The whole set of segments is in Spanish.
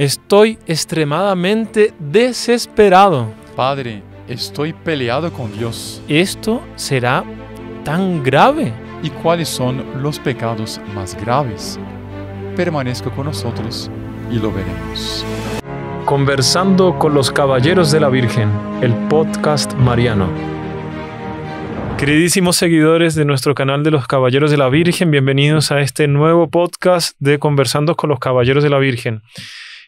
Estoy extremadamente desesperado. Padre, estoy peleado con Dios. ¿Esto será tan grave? ¿Y cuáles son los pecados más graves? permanezco con nosotros y lo veremos. Conversando con los Caballeros de la Virgen, el podcast mariano. Queridísimos seguidores de nuestro canal de los Caballeros de la Virgen, bienvenidos a este nuevo podcast de Conversando con los Caballeros de la Virgen.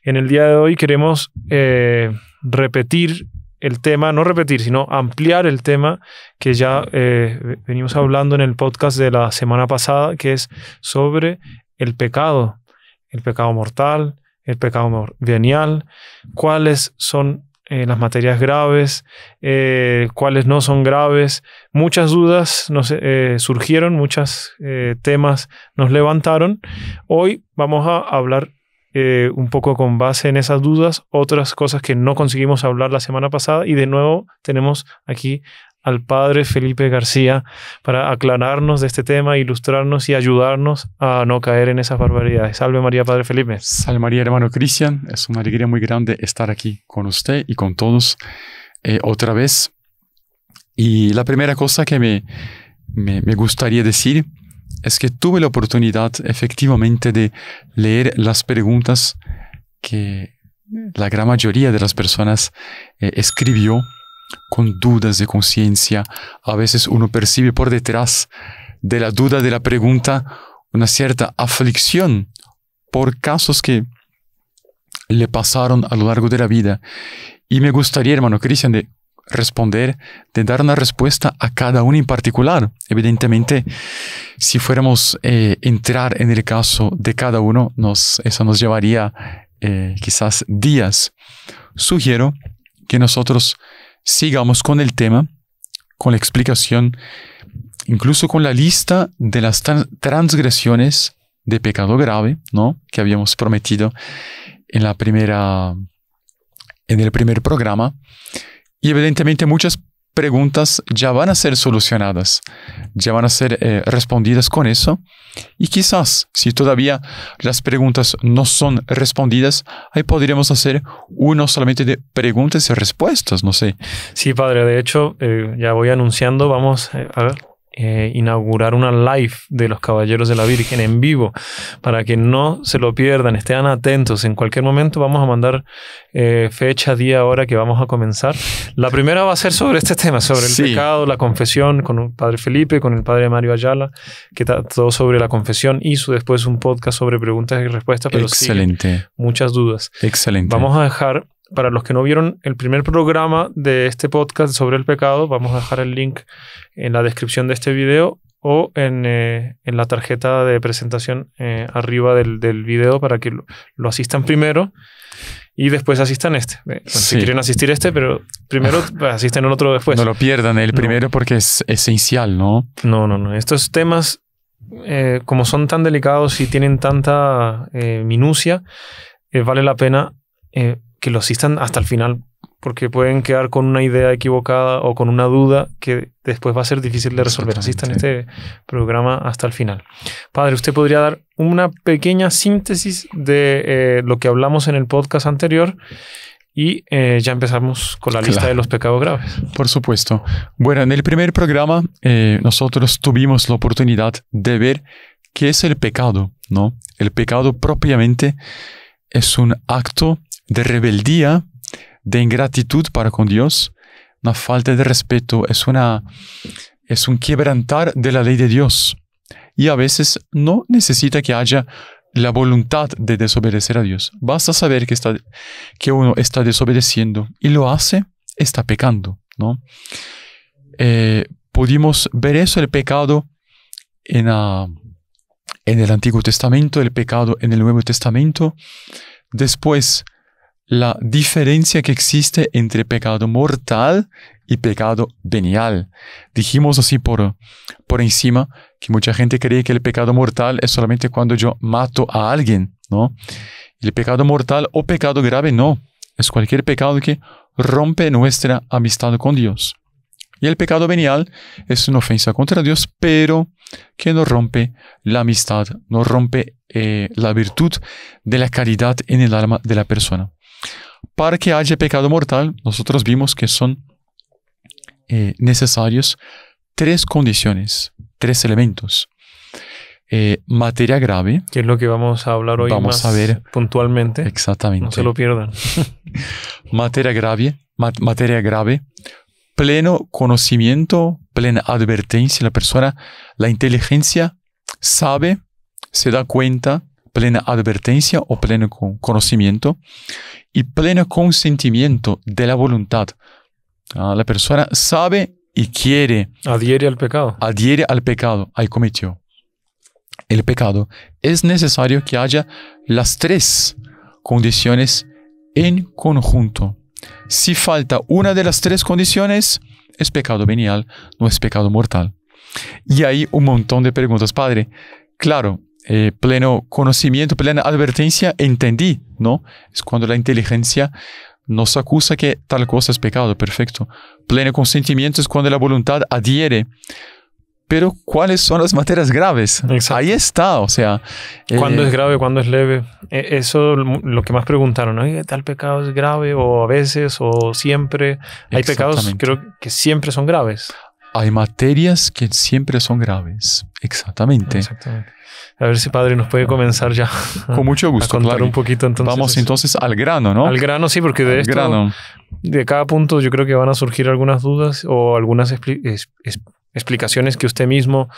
En el día de hoy queremos eh, repetir el tema, no repetir, sino ampliar el tema que ya eh, venimos hablando en el podcast de la semana pasada, que es sobre el pecado, el pecado mortal, el pecado venial, cuáles son eh, las materias graves, cuáles no son graves. Muchas dudas nos surgieron, muchos temas nos levantaron. Hoy vamos a hablar eh, un poco con base en esas dudas, otras cosas que no conseguimos hablar la semana pasada y de nuevo tenemos aquí al padre Felipe García para aclararnos de este tema, ilustrarnos y ayudarnos a no caer en esas barbaridades. Salve María, padre Felipe. Salve María, hermano Cristian. Es una alegría muy grande estar aquí con usted y con todos eh, otra vez. Y la primera cosa que me gustaría decir es que tuve la oportunidad efectivamente de leer las preguntas que la gran mayoría de las personas eh, escribió con dudas de conciencia. A veces uno percibe por detrás de la duda de la pregunta una cierta aflicción por casos que le pasaron a lo largo de la vida. Y me gustaría, hermano Cristian, de responder, de dar una respuesta a cada uno en particular. Evidentemente, si fuéramos eh, entrar en el caso de cada uno, nos, eso nos llevaría eh, quizás días. Sugiero que nosotros sigamos con el tema, con la explicación, incluso con la lista de las transgresiones de pecado grave, ¿no? Que habíamos prometido en la primera, en el primer programa y evidentemente muchas preguntas ya van a ser solucionadas, ya van a ser eh, respondidas con eso. Y quizás, si todavía las preguntas no son respondidas, ahí podríamos hacer uno solamente de preguntas y respuestas, no sé. Sí, padre, de hecho, eh, ya voy anunciando, vamos, eh, a ver, eh, inaugurar una live de los Caballeros de la Virgen en vivo para que no se lo pierdan, estén atentos. En cualquier momento vamos a mandar eh, fecha, día, hora que vamos a comenzar. La primera va a ser sobre este tema, sobre el pecado, la confesión, con el Padre Felipe, con el Padre Mario Ayala, que todo sobre la confesión. Hizo después un podcast sobre preguntas y respuestas, pero Excelente. muchas dudas. Excelente. Vamos a dejar para los que no vieron el primer programa de este podcast sobre el pecado, vamos a dejar el link en la descripción de este video o en, eh, la tarjeta de presentación eh, arriba del, del, video para que lo, asistan primero y después asistan este. Eh, si quieren asistir este, pero primero pues, asisten el otro después. No lo pierdan el primero porque es esencial, ¿no? No, no, no. Estos temas, como son tan delicados y tienen tanta minucia, vale la pena que lo asistan hasta el final, porque pueden quedar con una idea equivocada o con una duda que después va a ser difícil de resolver. Asistan este programa hasta el final. Padre, ¿usted podría dar una pequeña síntesis de eh, lo que hablamos en el podcast anterior? Y eh, ya empezamos con la lista de los pecados graves. Por supuesto. Bueno, en el primer programa eh, nosotros tuvimos la oportunidad de ver qué es el pecado, ¿no? El pecado propiamente es un acto de rebeldía, de ingratitud para con Dios, una falta de respeto, es, una, es un quebrantar de la ley de Dios. Y a veces no necesita que haya la voluntad de desobedecer a Dios. Basta saber que, está, que uno está desobedeciendo y lo hace, está pecando. ¿no? Eh, pudimos ver eso, el pecado, en, en el Antiguo Testamento, el pecado en el Nuevo Testamento. Después, la diferencia que existe entre pecado mortal y pecado venial. Dijimos así por, por encima que mucha gente cree que el pecado mortal es solamente cuando yo mato a alguien, ¿no? El pecado mortal o pecado grave no, es cualquier pecado que rompe nuestra amistad con Dios. Y el pecado venial es una ofensa contra Dios, pero que no rompe la amistad, no rompe eh, la virtud de la caridad en el alma de la persona para que haya pecado mortal, nosotros vimos que son eh, necesarios tres condiciones, tres elementos. Eh, materia grave. Que es lo que vamos a hablar hoy vamos más a ver, puntualmente. Exactamente. No se lo pierdan. materia grave, materia grave, pleno conocimiento, plena advertencia. La persona, la inteligencia sabe, se da cuenta plena advertencia o pleno conocimiento y pleno consentimiento de la voluntad. Ah, la persona sabe y quiere. Adhiere al pecado. Adhiere al pecado. Ahí cometió el pecado. Es necesario que haya las tres condiciones en conjunto. Si falta una de las tres condiciones, es pecado venial, no es pecado mortal. Y hay un montón de preguntas, padre. Claro, eh, pleno conocimiento, plena advertencia, entendí, ¿no? Es cuando la inteligencia nos acusa que tal cosa es pecado, perfecto. Pleno consentimiento es cuando la voluntad adhiere. Pero ¿cuáles son las materias graves? Ahí está, o sea... ¿Cuándo eh, es grave, cuándo es leve? E, eso lo que más preguntaron, ¿no? tal pecado es grave o a veces o siempre. Hay pecados creo que siempre son graves hay materias que siempre son graves. Exactamente. A ver si padre nos puede comenzar ya. Con mucho gusto. contar un poquito entonces. Vamos entonces al grano, ¿no? Al grano, sí, porque de de cada punto yo creo que van a surgir algunas dudas o algunas explicaciones que usted mismo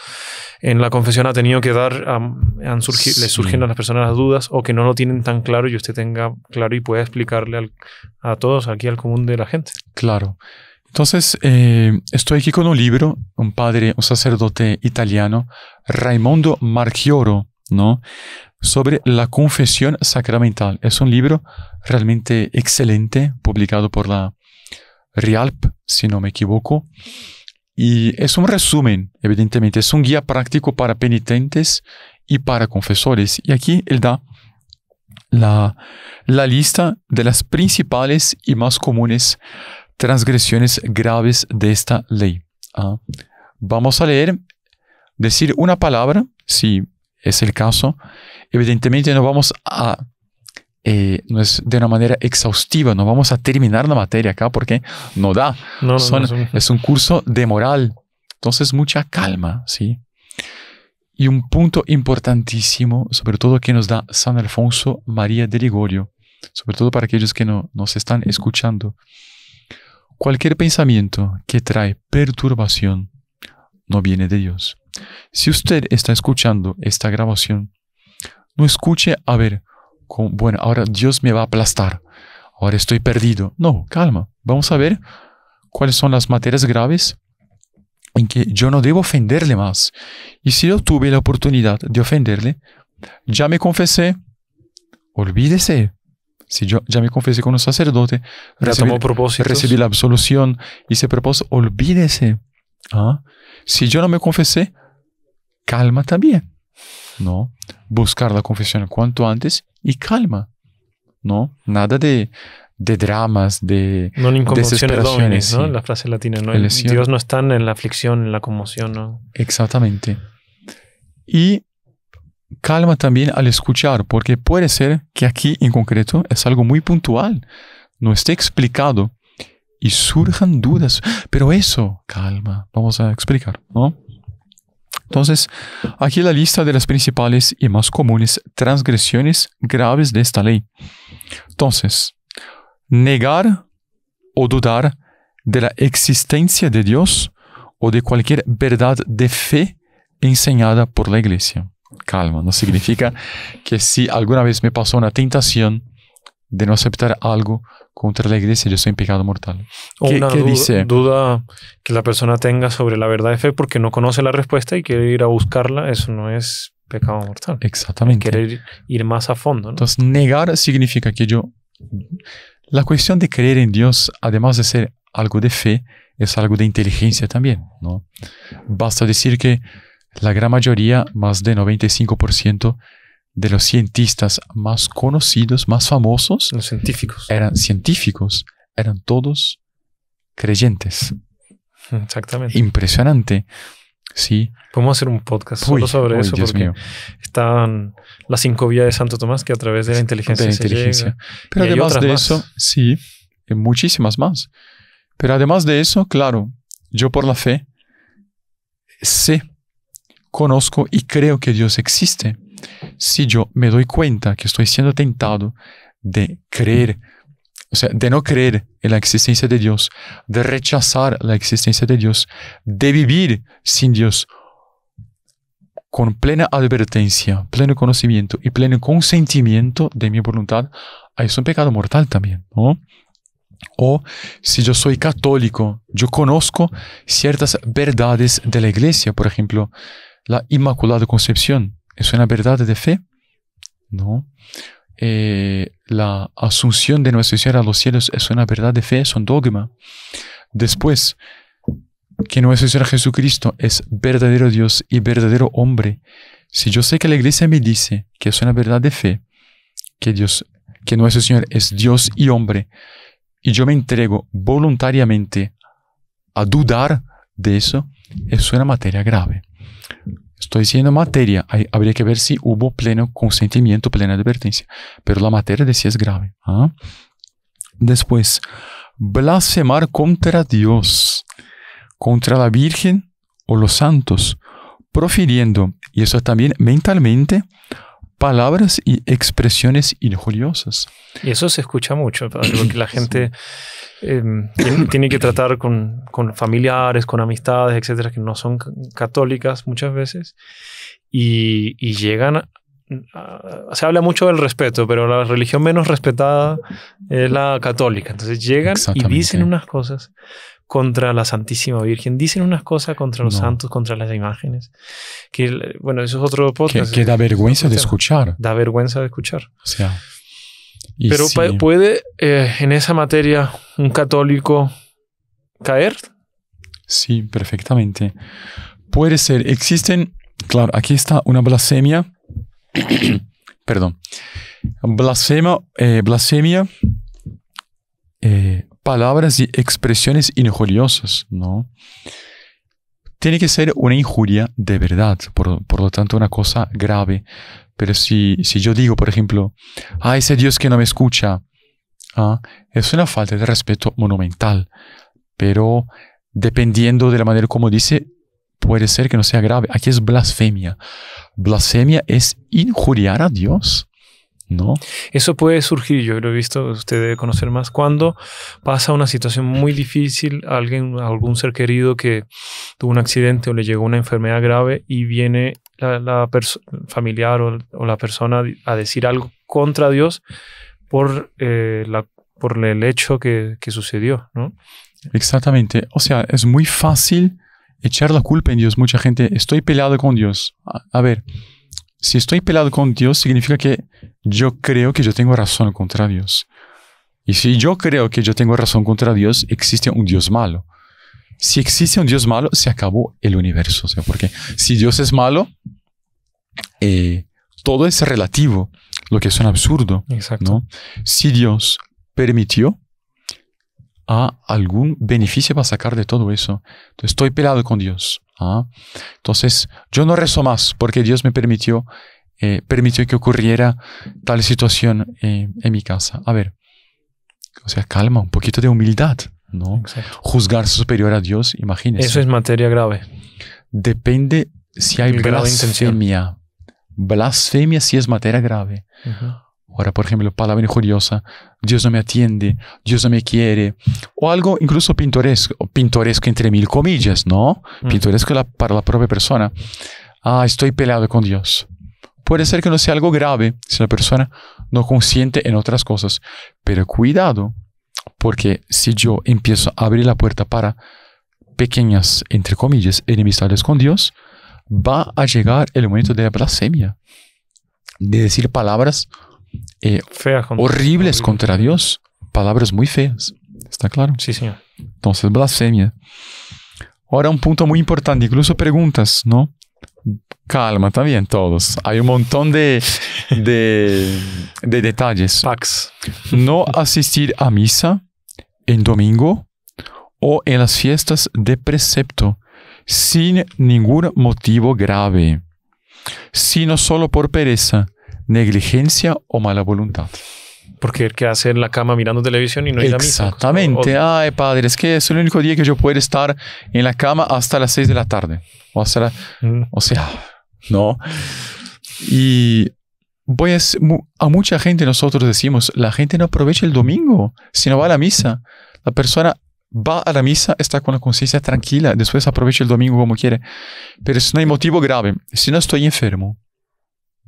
en la confesión ha tenido que dar, han le surgen a las personas las dudas o que no lo tienen tan claro y usted tenga claro y pueda explicarle a todos aquí al común de la gente. Claro. Entonces, eh, estoy aquí con un libro, un padre, un sacerdote italiano, Raimondo Marchioro, ¿no? Sobre la confesión sacramental. Es un libro realmente excelente, publicado por la Rialp, si no me equivoco. Y es un resumen, evidentemente, es un guía práctico para penitentes y para confesores. Y aquí él da la, la lista de las principales y más comunes transgresiones graves de esta ley. Ah, vamos a leer, decir una palabra, si es el caso. Evidentemente no vamos a, eh, no es de una manera exhaustiva, no vamos a terminar la materia acá porque no da. No, es un curso de moral. Entonces mucha calma, ¿sí? Y un punto importantísimo, sobre todo que nos da San Alfonso María de Ligorio, sobre todo para aquellos que no nos están escuchando. Cualquier pensamiento que trae perturbación no viene de Dios. Si usted está escuchando esta grabación, no escuche a ver, con, bueno, ahora Dios me va a aplastar, ahora estoy perdido. No, calma, vamos a ver cuáles son las materias graves en que yo no debo ofenderle más. Y si yo tuve la oportunidad de ofenderle, ya me confesé, olvídese, si yo ya me confesé con un sacerdote, recibí, recibí la absolución y ese propósito, olvídese. ¿Ah? Si yo no me confesé, calma también. ¿no? Buscar la confesión cuanto antes y calma. ¿no? Nada de, de dramas, de desesperaciones. ¿no? La frase latina, ¿no? Dios no está en la aflicción, en la conmoción, ¿no? Exactamente. Y calma también al escuchar, porque puede ser que aquí en concreto es algo muy puntual, no esté explicado y surjan dudas, pero eso, calma, vamos a explicar, ¿no? Entonces, aquí la lista de las principales y más comunes transgresiones graves de esta ley. Entonces, negar o dudar de la existencia de Dios o de cualquier verdad de fe enseñada por la Iglesia calma. No significa que si alguna vez me pasó una tentación de no aceptar algo contra la iglesia, yo soy en pecado mortal. O ¿Qué, una duda, duda que la persona tenga sobre la verdad de fe porque no conoce la respuesta y quiere ir a buscarla, eso no es pecado mortal. Exactamente. Querer ir, más a fondo. ¿no? Entonces, negar significa que yo... La cuestión de creer en Dios, además de ser algo de fe, es algo de inteligencia también, ¿no? Basta decir que la gran mayoría, más de 95%, de los cientistas más conocidos, más famosos, los científicos, eran científicos, eran todos creyentes. Exactamente. Impresionante. Sí. Podemos hacer un podcast solo sobre eso porque están las cinco vías de Santo Tomás que a través de la inteligencia, Se llega, Pero además de eso, sí, muchísimas más. Pero además de eso, claro, yo por la fe sé conozco y creo que Dios existe, si yo me doy cuenta que estoy siendo tentado de creer, o sea, de no creer en la existencia de Dios, de rechazar la existencia de Dios, de vivir sin Dios, con plena advertencia, pleno conocimiento y pleno consentimiento de mi voluntad, es un pecado mortal también, ¿no? O si yo soy católico, yo conozco ciertas verdades de la iglesia, por ejemplo, la Inmaculada Concepción es una verdad de fe, ¿no? Eh, la asunción de Nuestro Señor a los cielos es una verdad de fe, es un dogma. Después, que Nuestro Señor Jesucristo es verdadero Dios y verdadero hombre, si yo sé que la iglesia me dice que es una verdad de fe, que Dios, que Nuestro Señor es Dios y hombre, y yo me entrego voluntariamente a dudar de eso, es una materia grave. Estoy diciendo materia, habría que ver si hubo pleno consentimiento, plena advertencia, pero la materia de sí es grave. ¿ah? Después, blasfemar contra Dios, contra la Virgen o los santos, profiriendo, y eso también mentalmente, palabras y expresiones injuriosas. Y eso se escucha mucho, porque la gente eh, tiene, que tratar con, familiares, con amistades, etcétera, que no son católicas muchas veces, y, llegan Se habla mucho del respeto, pero la religión menos respetada es la católica. Entonces llegan y dicen unas cosas contra la Santísima Virgen. Dicen unas cosas contra los santos, contra las imágenes. Que, bueno, eso es otro podcast. Que, da vergüenza de escuchar. Da vergüenza de escuchar. sea. Pero puede eh, en esa materia un católico caer. Sí, perfectamente. Puede ser. Existen, claro, aquí está una blasfemia. perdón. Eh, blasfemia eh, palabras y expresiones injuriosas, ¿no? Tiene que ser una injuria de verdad, por, lo tanto una cosa grave. Pero si, si, yo digo, por ejemplo, a ah, ese Dios que no me escucha, ¿ah? es una falta de respeto monumental. Pero dependiendo de la manera como dice, puede ser que no sea grave. Aquí es blasfemia. Blasfemia es injuriar a Dios. ¿no? Eso puede surgir, yo lo he visto, usted debe conocer más, cuando pasa una situación muy difícil alguien, algún ser querido que tuvo un accidente o le llegó una enfermedad grave y viene la, familiar o, la persona a decir algo contra Dios por, eh, por el hecho que, sucedió, Exactamente. O sea, es muy fácil echar la culpa en Dios. Mucha gente, estoy peleado con Dios. a ver, si estoy pelado con Dios, significa que yo creo que yo tengo razón contra Dios. Y si yo creo que yo tengo razón contra Dios, existe un Dios malo. Si existe un Dios malo, se acabó el universo. O sea, porque si Dios es malo, eh, todo es relativo, lo que es un absurdo. ¿no? Si Dios permitió a ah, algún beneficio va a sacar de todo eso, estoy pelado con Dios. ¿Ah? Entonces, yo no rezo más porque Dios me permitió, eh, permitió que ocurriera tal situación eh, en mi casa. A ver, o sea, calma, un poquito de humildad, ¿no? Juzgar Juzgarse superior a Dios, imagínese. Eso es materia grave. Depende si hay blasfemia. blasfemia sí es materia grave. Ahora, por ejemplo, palabra injuriosa, Dios no me atiende, Dios no me quiere, o algo incluso pintoresco, pintoresco entre mil comillas, ¿no? Mm. Pintoresco la, para la propia persona. Ah, estoy peleado con Dios. Puede ser que no sea algo grave si la persona no consiente en otras cosas, pero cuidado, porque si yo empiezo a abrir la puerta para pequeñas, entre comillas, enemistades con Dios, va a llegar el momento de la blasfemia, de decir palabras eh, horribles contra, Dios, palabras muy feas. ¿Está claro? Sí, señor. Entonces, blasfemia. Ahora, un punto muy importante, incluso preguntas, ¿no? Calma, también todos. Hay un montón de, de, de detalles. Pax. No asistir a misa en domingo o en las fiestas de precepto sin ningún motivo grave, sino solo por pereza, negligencia o mala voluntad. Porque él que en la cama mirando televisión y no ir a misa. Exactamente. Ay, padre, es que es el único día que yo puedo estar en la cama hasta las 6 de la tarde. O, mm. o sea, no. Y voy a mucha gente nosotros decimos, la gente no aprovecha el domingo, sino va a la misa. La persona va a la misa, está con la conciencia tranquila, después aprovecha el domingo como quiere. Pero si no hay motivo grave. Si no estoy enfermo,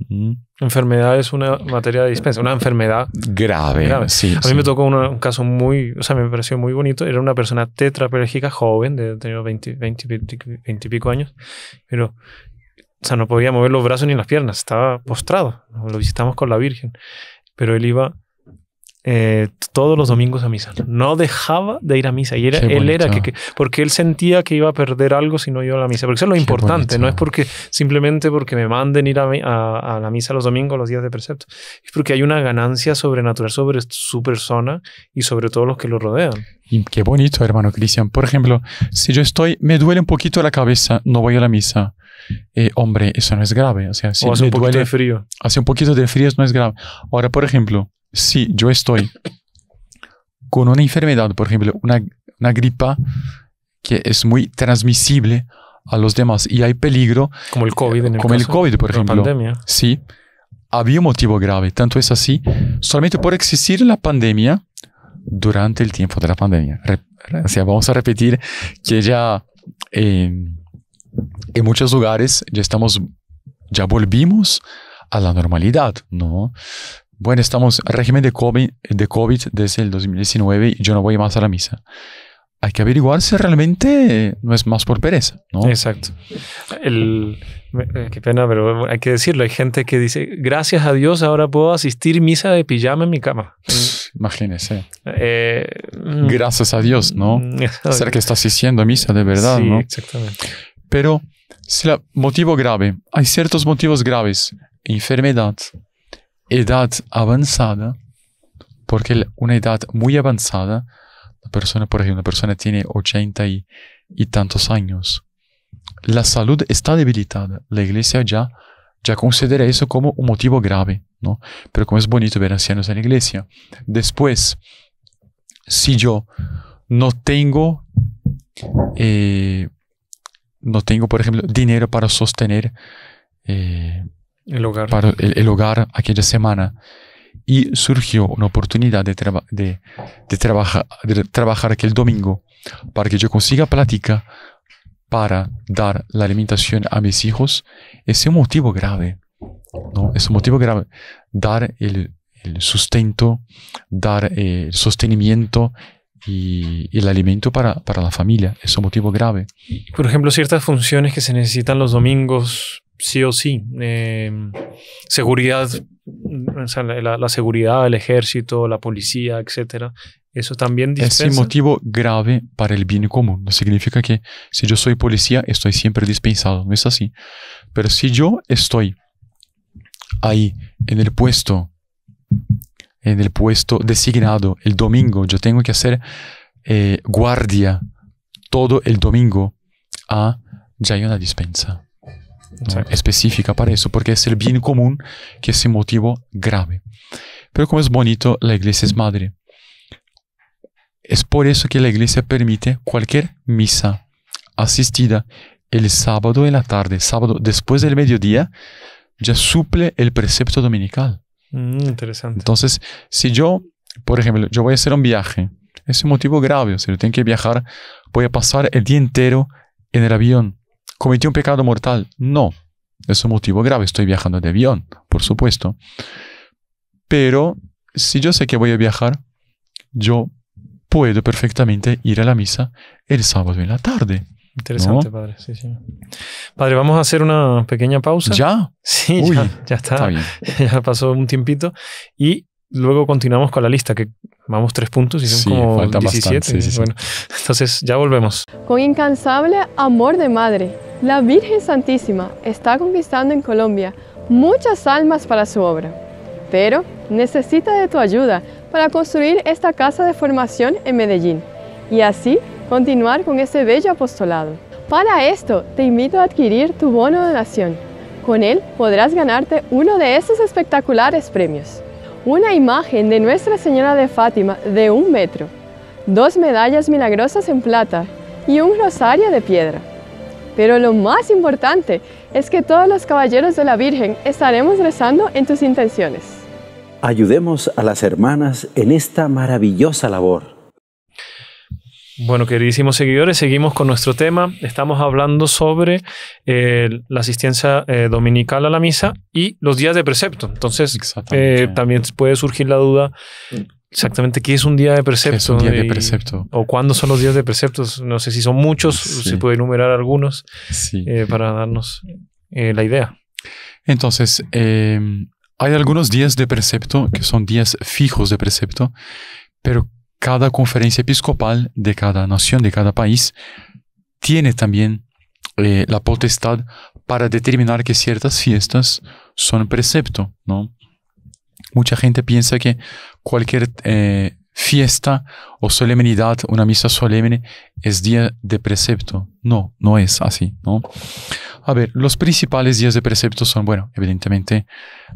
Mm. Enfermedad es una materia de dispensa, una enfermedad grave. a mí me tocó un caso muy, o sea, me pareció muy bonito. Era una persona tetrapléjica joven, de tenía 20, 20, y pico años, pero, o sea, no podía mover los brazos ni las piernas, estaba postrado. Lo visitamos con la Virgen, pero él iba eh, todos los domingos a misa. No dejaba de ir a misa. Y era, él era que, porque él sentía que iba a perder algo si no iba a la misa. Porque eso es lo importante. No es porque simplemente porque me manden ir a, a, la misa los domingos, los días de precepto. Es porque hay una ganancia sobrenatural sobre su persona y sobre todos los que lo rodean. Y qué bonito, hermano Cristian. Por ejemplo, si yo estoy, me duele un poquito la cabeza, no voy a la misa. Eh, hombre, eso no es grave. O sea, si hace un poquito duele, de frío. Hace un poquito de frío, no es grave. Ahora, por ejemplo, si yo estoy con una enfermedad, por ejemplo, una, una gripa que es muy transmisible a los demás y hay peligro. Como el COVID, en el Como el COVID, por ejemplo. Sí. Había un motivo grave. Tanto es así, solamente por existir la pandemia durante el tiempo de la pandemia. o sea, vamos a repetir que ya em, en muchos lugares ya estamos, ya volvimos a la normalidad, ¿no? bueno, estamos en régimen de COVID, de COVID desde el 2019 y yo no voy más a la misa. Hay que averiguar si realmente eh, no es más por pereza, ¿no? Exacto. Eh, qué pena, pero hay que decirlo. Hay gente que dice, gracias a Dios ahora puedo asistir misa de pijama en mi cama. Imagínese. Eh, mm. gracias a Dios, ¿no? Mm, Ser que está asistiendo a misa de verdad, sí, ¿no? exactamente. Pero, si motivo grave. Hay ciertos motivos graves. Enfermedad, edad avanzada, porque una edad muy avanzada, la persona, por ejemplo, una persona tiene 80 y, tantos años, la salud está debilitada. La iglesia ya, ya considera eso como un motivo grave, ¿no? Pero como es bonito ver ancianos en la iglesia. Después, si yo no tengo, eh, no tengo, por ejemplo, dinero para sostener eh, el hogar, para el, hogar aquella semana. Y surgió una oportunidad de, de, de, de trabajar aquel domingo para que yo consiga plática para dar la alimentación a mis hijos. Es un motivo grave, ¿no? Es un motivo grave. Dar el, el sustento, dar eh, el sostenimiento y, el alimento para, para, la familia. Es un motivo grave. Por ejemplo, ciertas funciones que se necesitan los domingos sí o sí. Eh, seguridad, la, seguridad, el ejército, la policía, etcétera. Eso también dispensa. Es un motivo grave para el bien común. No significa que si yo soy policía estoy siempre dispensado. No es así. Pero si yo estoy ahí en el puesto, en el puesto designado el domingo, yo tengo que hacer eh, guardia todo el domingo. Ah, ya hay una dispensa específica para eso, porque es el bien común que es el motivo grave. Pero como es bonito, la iglesia es madre. Es por eso que la iglesia permite cualquier misa asistida el sábado en la tarde, sábado después del mediodía, ya suple el precepto dominical. Mm, interesante. Entonces, si yo, por ejemplo, yo voy a hacer un viaje, es un motivo grave, si sea, yo tengo que viajar, voy a pasar el día entero en el avión, ¿Cometí un pecado mortal? No. Es un motivo grave. Estoy viajando de avión, por supuesto. Pero si yo sé que voy a viajar, yo puedo perfectamente ir a la misa el sábado en la tarde. Interesante, padre. Sí, sí. Padre, vamos a hacer una pequeña pausa. ¿Ya? Sí, Uy, ya, está. ya pasó un tiempito. Y luego continuamos con la lista, que vamos tres puntos y son como 17. sí, sí, bueno, entonces ya volvemos. Con incansable amor de madre, la Virgen Santísima está conquistando en Colombia muchas almas para su obra, pero necesita de tu ayuda para construir esta casa de formación en Medellín y así continuar con ese bello apostolado. Para esto, te invito a adquirir tu bono de donación. Con él podrás ganarte uno de estos espectaculares premios una imagen de Nuestra Señora de Fátima de un metro, dos medallas milagrosas en plata y un rosario de piedra. Pero lo más importante es que todos los caballeros de la Virgen estaremos rezando en tus intenciones. Ayudemos a las hermanas en esta maravillosa labor bueno, queridísimos seguidores, seguimos con nuestro tema. Estamos hablando sobre eh, la asistencia eh, dominical a la misa y los días de precepto. Entonces, eh, también puede surgir la duda exactamente qué es un día de precepto. o cuándo son los días de precepto. No sé si son muchos, se puede enumerar algunos para darnos la idea. Entonces, hay algunos días de precepto que son días fijos de precepto, pero cada conferencia episcopal de cada nación, de cada país, tiene también eh, la potestad para determinar que ciertas fiestas son precepto, ¿no? Mucha gente piensa que cualquier eh, fiesta o solemnidad, una misa solemne, es día de precepto. No, no es así, ¿no? A ver, los principales días de precepto son, bueno, evidentemente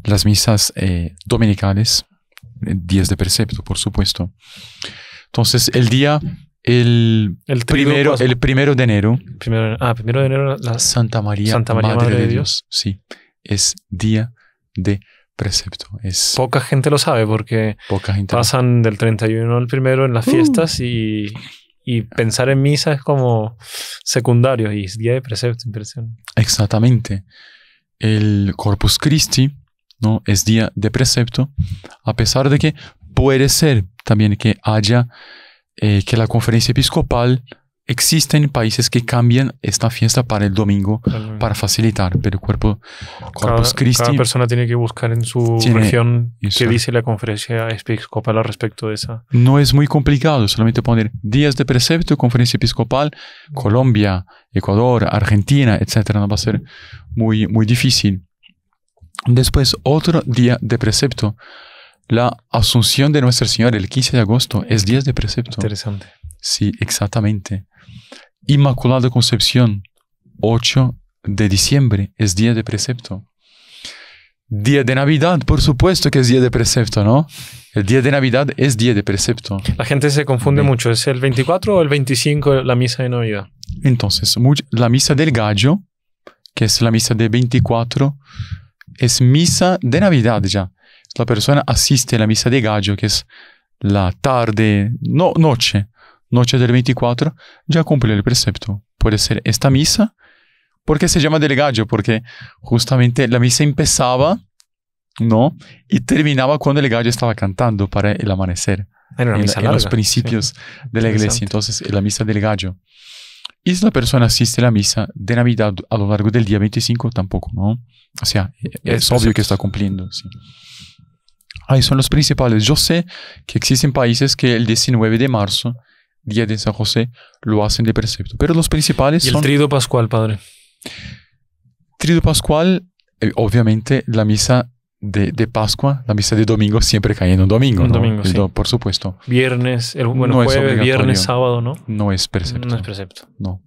las misas eh, dominicales, eh, días de precepto, por supuesto. Entonces, el día, el, primero, el primero de enero. Primero, ah, primero de enero, la, Santa María, Santa María Madre, de, Dios. Sí, es día de precepto. Es Poca gente lo sabe porque pasan del 31 al primero en las uh. fiestas y, y pensar en misa es como secundario y es día de precepto, Exactamente. El Corpus Christi ¿no? Es día de precepto, a pesar de que puede ser también que haya eh, que la conferencia episcopal exista en países que cambian esta fiesta para el domingo para facilitar, pero cuerpo Corpus cada, persona tiene que buscar en su región qué dice la conferencia episcopal al respecto de esa. No es muy complicado, solamente poner días de precepto, conferencia episcopal, Colombia, Ecuador, Argentina, etcétera, no va a ser muy muy difícil. Después, otro día de precepto. La Asunción de Nuestro Señor, el 15 de agosto, es día de precepto. Interesante. Sí, exactamente. Inmaculada Concepción, 8 de diciembre, es día de precepto. Día de Navidad, por supuesto que es día de precepto, ¿no? El día de Navidad es día de precepto. La gente se confunde mucho, ¿es el 24 o el 25 la misa de Navidad? Entonces, la misa del gallo, que es la misa de 24 es misa de Navidad ya. La persona asiste a la misa de gallo, que es la tarde, no, noche, noche del 24, ya cumple el precepto. Puede ser esta misa. porque se llama del gallo? Porque justamente la misa empezaba, ¿no? Y terminaba cuando el gallo estaba cantando para el amanecer. Ah, era en, los principios de la iglesia, entonces la misa del gallo. Y si la persona asiste a la misa de Navidad a lo largo del día 25, tampoco, ¿no? O sea, es obvio que está cumpliendo. Ahí son los principales. Yo sé que existen países que el 19 de marzo, día de San José, lo hacen de precepto. Pero los principales ¿Y son. El trido pascual, padre. Trido pascual, eh, obviamente, la misa de, Pascua, la misa de domingo siempre cae en un domingo. Un domingo, Por supuesto. Viernes, el jueves, viernes, sábado, ¿no? No es precepto. No es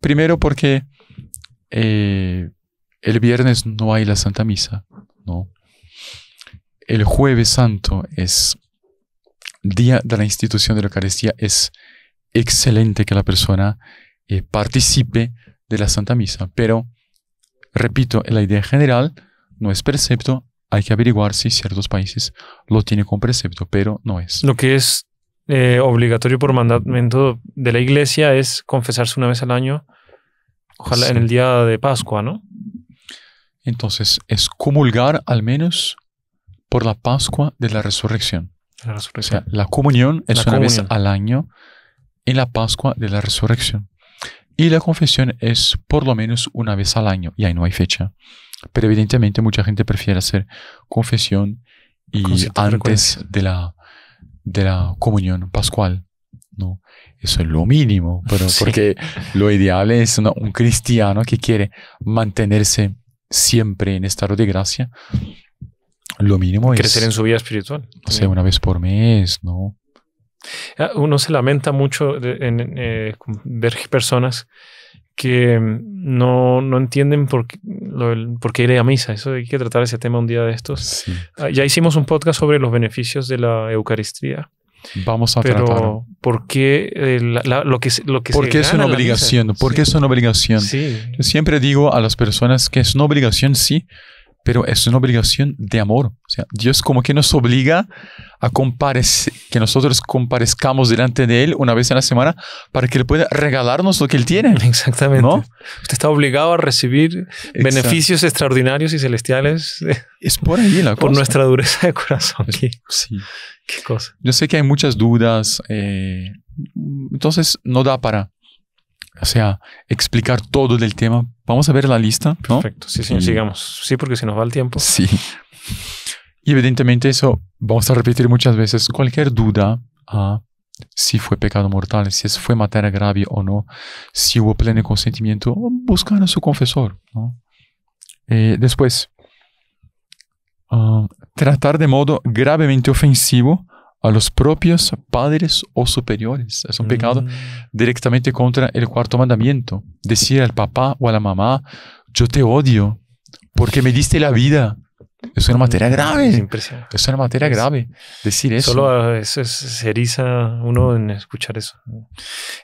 Primero porque eh, el viernes no hay la Santa Misa, ¿no? El jueves santo es día de la institución de la Eucaristía, es excelente que la persona eh, participe de la Santa Misa, pero, repito, la idea general no es precepto, hay que averiguar si ciertos países lo tienen como precepto, pero no es. Lo que es eh, obligatorio por mandamiento de la iglesia es confesarse una vez al año, ojalá en el día de Pascua, ¿no? Entonces, es comulgar al menos por la Pascua de la resurrección. La la comunión es una vez al año en la Pascua de la resurrección. Y la confesión es por lo menos una vez al año, y ahí no hay fecha. Pero evidentemente mucha gente prefiere hacer confesión y antes de la, de la comunión pascual. ¿no? Eso es lo mínimo, pero porque lo ideal es un cristiano que quiere mantenerse siempre en estado de gracia. Lo mínimo Crecer es... Crecer en su vida espiritual. O sea, una vez por mes, ¿no? Ah, uno se lamenta mucho de, eh, ver personas que no, no entienden por qué, lo, por qué, ir a misa. Eso hay que tratar ese tema un día de estos. Ah, ya hicimos un podcast sobre los beneficios de la Eucaristía. Vamos a pero tratar. ¿por qué eh, lo que, lo que porque es una obligación? Porque es una obligación. siempre digo a las personas que es una obligación, sí, pero es una obligación de amor. O sea, Dios como que nos obliga a comparecer, que nosotros comparezcamos delante de Él una vez en la semana para que Él pueda regalarnos lo que Él tiene. Exactamente. ¿no? Usted está obligado a recibir beneficios extraordinarios y celestiales. Es por ahí la cosa. Por nuestra dureza de corazón. sí. Qué cosa. Yo sé que hay muchas dudas. Eh, entonces, no da para o sea, explicar todo del tema. Vamos a ver la lista, ¿no? Perfecto, sí, sí, sigamos. Sí, porque se nos va el tiempo. Sí. Y evidentemente eso vamos a repetir muchas veces. Cualquier duda a ah, si fue pecado mortal, si fue materia grave o no, si hubo pleno consentimiento, buscar a su confesor, eh, después, ah, tratar de modo gravemente ofensivo a los propios padres o superiores. Es un pecado mm. directamente contra el cuarto mandamiento. Decir al papá o a la mamá, yo te odio porque me diste la vida. Es una materia mm, grave. Es, una materia grave decir eso. Solo ah, eso es, se eriza uno en escuchar eso.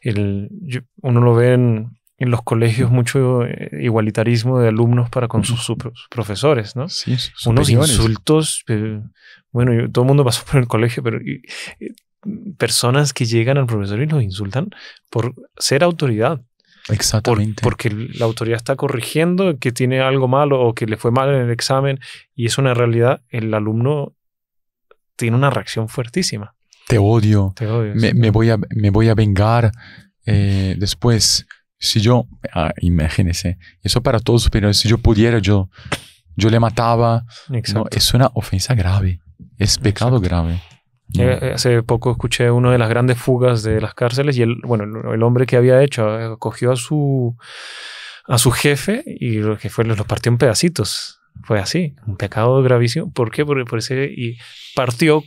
uno lo ve en, los colegios mucho eh, igualitarismo de alumnos para con sus, profesores, ¿no? Sí, Unos insultos, eh, bueno, todo el mundo pasó por el colegio, pero eh, personas que llegan al profesor y los insultan por ser autoridad. Exactamente. porque la autoridad está corrigiendo que tiene algo malo o que le fue mal en el examen y es una realidad. El alumno tiene una reacción fuertísima. Te odio. Te odio. Me, voy, a, me voy a vengar eh, después. Si yo, ah, imagínese, eso para todos, pero si yo pudiera, yo, yo le mataba. No, es una ofensa grave. Es pecado grave. Eh, hace poco escuché una de las grandes fugas de las cárceles y el, bueno, el hombre que había hecho eh, cogió a su, a su jefe y lo que fue partió en pedacitos. Fue así, un pecado gravísimo. ¿Por qué? Porque y partió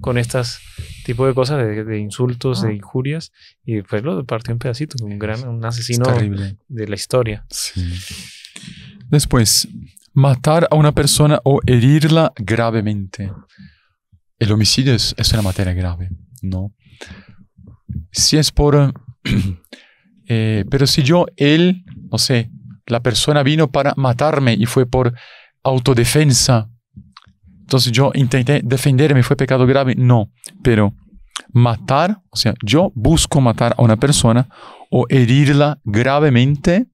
con estas tipo de cosas, de, insultos, de ah. injurias, y pues lo partió en pedacitos, un gran un asesino de la historia. Después, matar a una persona o herirla gravemente. El homicidio es, una materia grave, ¿no? Si es por... Eh, pero si yo, él, no sé, la persona vino para matarme y fue por autodefensa, entonces yo intenté defenderme, fue pecado grave, no, pero matar, o sea, yo busco matar a una persona o herirla gravemente,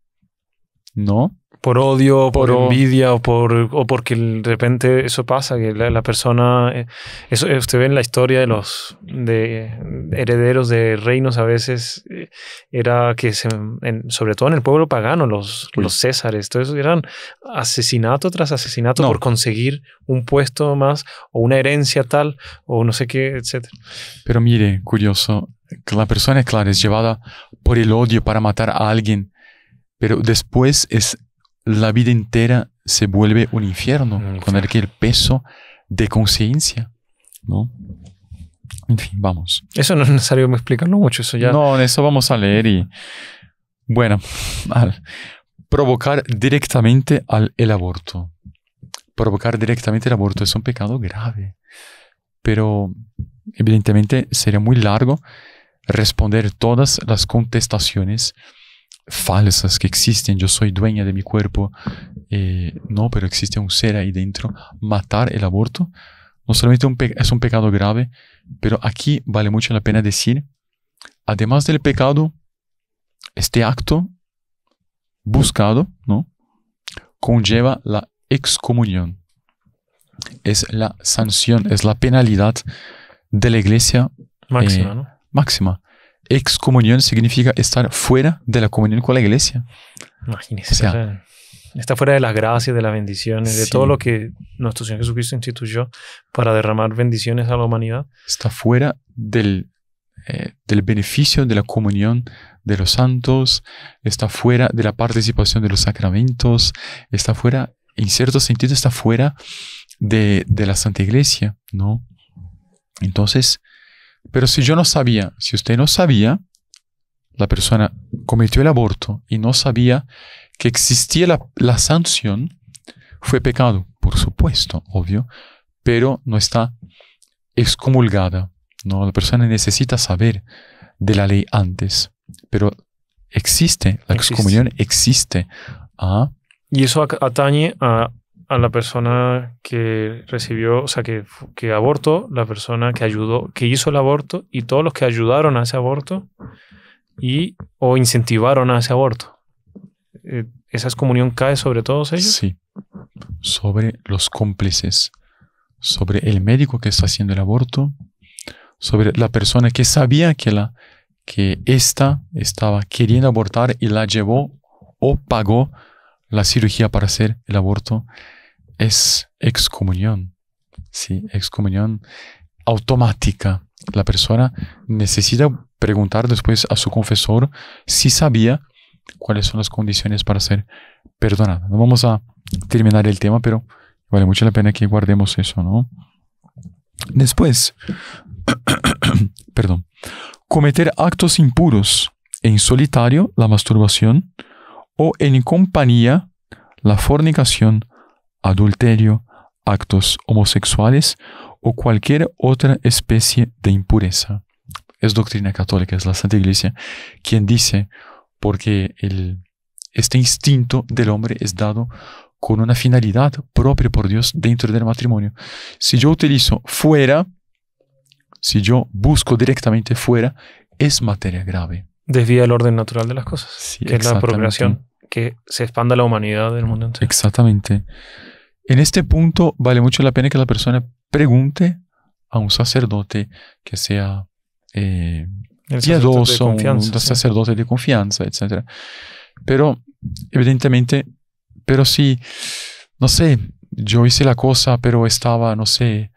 ¿no? por odio, por, envidia o por o porque de repente eso pasa que la, persona eh, eso eh, usted ve en la historia de los de herederos de reinos a veces eh, era que se, sobre todo en el pueblo pagano los los césares todo eso eran asesinato tras asesinato por conseguir un puesto más o una herencia tal o no sé qué etcétera. Pero mire curioso la persona claro es llevada por el odio para matar a alguien pero después es la vida entera se vuelve un infierno, con el que el peso de conciencia, ¿no? En fin, vamos. Eso no es necesario explicarlo mucho, eso ya. No, eso vamos a leer y. Bueno, provocar directamente el aborto. Provocar directamente el aborto es un pecado grave, pero evidentemente sería muy largo responder todas las contestaciones falsas que existen, yo soy dueña de mi cuerpo, eh, no, pero existe un ser ahí dentro, matar el aborto, no solamente un es un pecado grave, pero aquí vale mucho la pena decir, además del pecado, este acto buscado, ¿no? Conlleva la excomunión. Es la sanción, es la penalidad de la iglesia máxima, eh, ¿no? máxima excomunión significa estar fuera de la comunión con la iglesia. Imagínese. está fuera de las gracias, de las bendiciones, de todo lo que nuestro Señor Jesucristo instituyó para derramar bendiciones a la humanidad. Está fuera del, eh, del beneficio de la comunión de los santos, está fuera de la participación de los sacramentos, está fuera, en cierto sentido, está fuera de, de la Santa Iglesia, ¿no? Entonces, pero si yo no sabía, si usted no sabía, la persona cometió el aborto y no sabía que existía la, sanción, fue pecado, por supuesto, obvio, pero no está excomulgada. ¿no? La persona necesita saber de la ley antes, pero existe, la excomunión existe. Ah. Y eso atañe a a la persona que recibió, o sea, que, que abortó, la persona que ayudó, que hizo el aborto y todos los que ayudaron a ese aborto y o incentivaron a ese aborto. Eh, ¿Esa excomunión cae sobre todos ellos? Sí, sobre los cómplices, sobre el médico que está haciendo el aborto, sobre la persona que sabía que la que esta estaba queriendo abortar y la llevó o pagó la cirugía para hacer el aborto es excomunión, ¿sí? Excomunión automática. La persona necesita preguntar después a su confesor si sabía cuáles son las condiciones para ser perdonada. No vamos a terminar el tema, pero vale mucho la pena que guardemos eso, ¿no? Después, perdón, cometer actos impuros en solitario, la masturbación, o en compañía, la fornicación, adulterio, actos homosexuales o cualquier otra especie de impureza. Es doctrina católica, es la Santa Iglesia, quien dice, porque este instinto del hombre es dado con una finalidad propia por Dios dentro del matrimonio. Si yo utilizo fuera, si yo busco directamente fuera, es materia grave. Desvía el orden natural de las cosas, sí, que es la procreación que se expanda la humanidad del mundo entero. Exactamente. En este punto vale mucho la pena que la persona pregunte a un sacerdote que sea eh, piadoso, un sacerdote de confianza, etc. Pero, evidentemente, pero si, no sé, yo hice la cosa, pero estaba, no sé,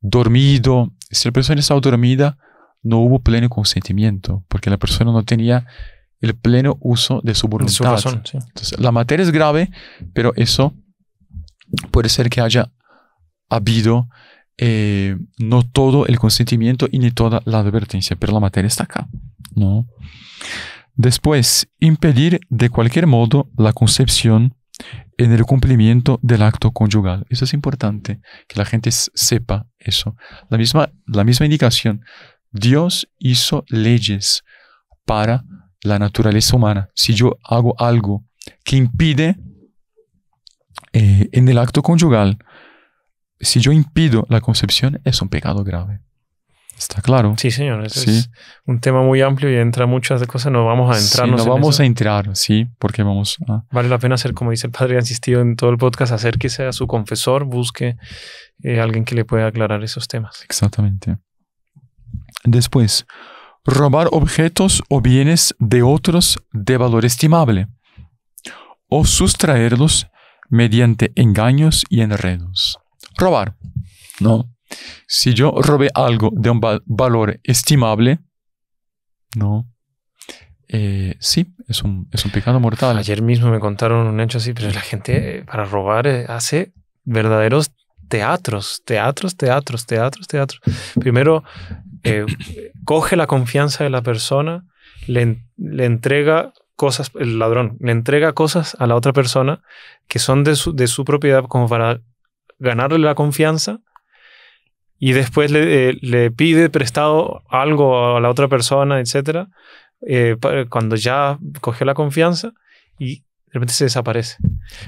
dormido, si la persona estaba dormida, no hubo pleno consentimiento, porque la persona no tenía el pleno uso de su voluntad. su razón, sí. Entonces, la materia es grave, pero eso puede ser que haya habido eh, no todo el consentimiento y ni toda la advertencia, pero la materia está acá, ¿no? Después, impedir de cualquier modo la concepción en el cumplimiento del acto conyugal. Eso es importante, que la gente sepa eso. La misma, la misma indicación. Dios hizo leyes para la naturaleza humana. Si yo hago algo que impide eh, en el acto conyugal, si yo impido la concepción, es un pecado grave. ¿Está claro? Sí, señor. es un tema muy amplio y entra muchas cosas. No vamos a entrar. no vamos a entrar, sí, porque vamos a... Vale la pena hacer, como dice el padre, ha insistido en todo el podcast, hacer que sea su confesor, busque eh, alguien que le pueda aclarar esos temas. Exactamente. Después, robar objetos o bienes de otros de valor estimable o sustraerlos mediante engaños y enredos. Robar. No. Si yo robé algo de un valor estimable, no. Eh, sí, es un, es pecado mortal. Ayer mismo me contaron un hecho así, pero la gente eh, para robar eh, hace verdaderos teatros, teatros, teatros, teatros, teatros. Primero, coge la confianza de la persona, le, le entrega cosas, el ladrón le entrega cosas a la otra persona que son de su, propiedad como para ganarle la confianza y después le, eh, pide prestado algo a la otra persona, etcétera, eh, cuando ya cogió la confianza y de repente se desaparece.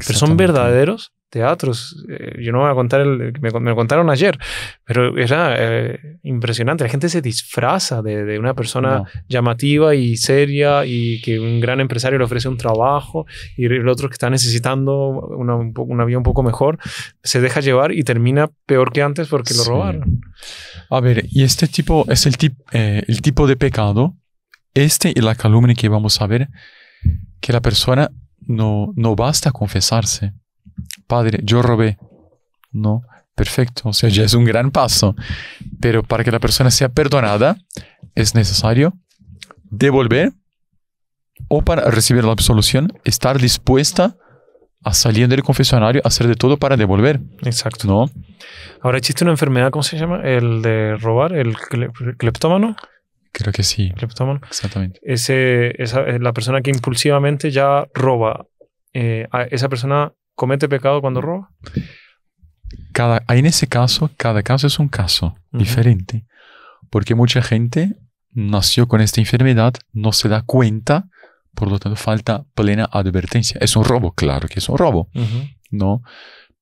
Pero son verdaderos teatros. Eh, yo no voy a contar me, lo contaron ayer, pero era eh, impresionante. La gente se disfraza de, de una persona llamativa y seria y que un gran empresario le ofrece un trabajo y el otro que está necesitando una, una vida un poco mejor se deja llevar y termina peor que antes porque lo robaron. A ver, y este tipo es el, tipo eh, el tipo de pecado, este y la calumnia que vamos a ver, que la persona no, no basta confesarse Padre, yo robé. No, perfecto, o sea, ya es un gran paso. Pero para que la persona sea perdonada, es necesario devolver o para recibir la absolución, estar dispuesta a salir del confesionario, hacer de todo para devolver. Exacto. ¿No? Ahora existe una enfermedad, ¿cómo se llama? El de robar, el cleptómano. Creo que sí. Cleptómano. Exactamente. Ese, esa, eh, la persona que impulsivamente ya roba, eh, esa persona comete pecado cuando mm. roba? Cada, en ese caso, cada caso es un caso diferente, porque mucha gente nació con esta enfermedad, no se da cuenta, por lo tanto falta plena advertencia. Es un robo, claro que es un robo, ¿no?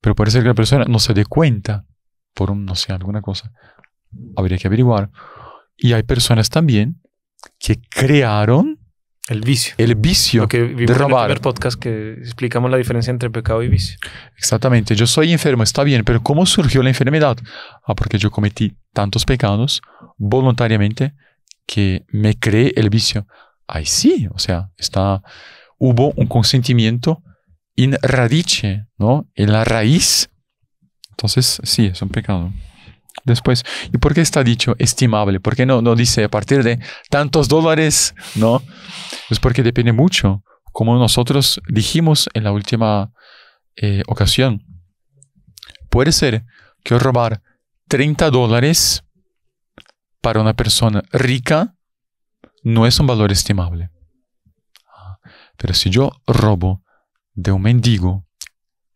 Pero parece que la persona no se dé cuenta por, no sé, alguna cosa. Habría que averiguar. Y hay personas también que crearon el vicio. El vicio. Lo que vimos en el primer podcast que explicamos la diferencia entre pecado y vicio. Exactamente. Yo soy enfermo, está bien, pero ¿cómo surgió la enfermedad? Ah, porque yo cometí tantos pecados voluntariamente que me creé el vicio. Ahí sí, o sea, está, hubo un consentimiento in radice, ¿no? En la raíz. Entonces, sí, es un pecado después. ¿Y por qué está dicho estimable? ¿Por qué no, no dice a partir de tantos dólares? No. Es pues porque depende mucho, como nosotros dijimos en la última eh, ocasión. Puede ser que robar 30 dólares para una persona rica no es un valor estimable. Pero si yo robo de un mendigo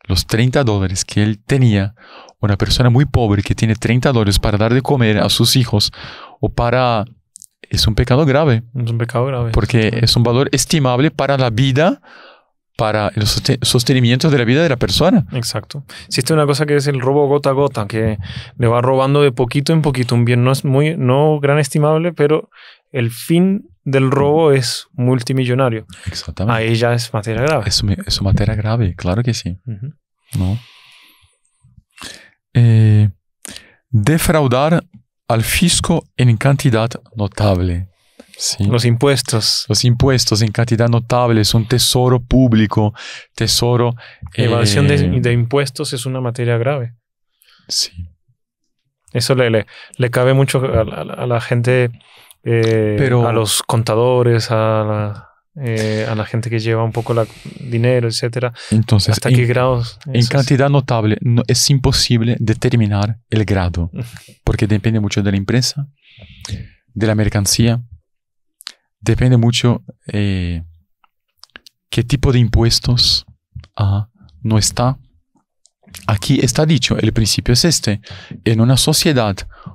los 30 dólares que él tenía una persona muy pobre que tiene 30 dólares para dar de comer a sus hijos o para... Es un pecado grave. Es un pecado grave. Porque es un valor estimable para la vida, para los sostenimientos de la vida de la persona. Exacto. Existe una cosa que es el robo gota a gota, que le va robando de poquito en poquito. Un bien no es muy, no gran estimable, pero el fin del robo es multimillonario. Exactamente. Ahí ya es materia grave. Es, es materia grave, claro que sí. ¿No? E, defraudar al fisco en cantidad notable. Los impuestos. Los impuestos en cantidad notable son tesoro público, tesoro... Eh, Evasión de, impuestos es una materia grave. Sí. Eso le, cabe mucho a, la gente, eh, a los contadores, a la eh, a la gente que lleva un poco el dinero, etcétera. Entonces, ¿hasta en, qué grados? En cantidad notable es imposible determinar el grado, porque depende mucho de la empresa, de la mercancía, depende mucho eh, qué tipo de impuestos ah, no está. Aquí está dicho, el principio es este, en una sociedad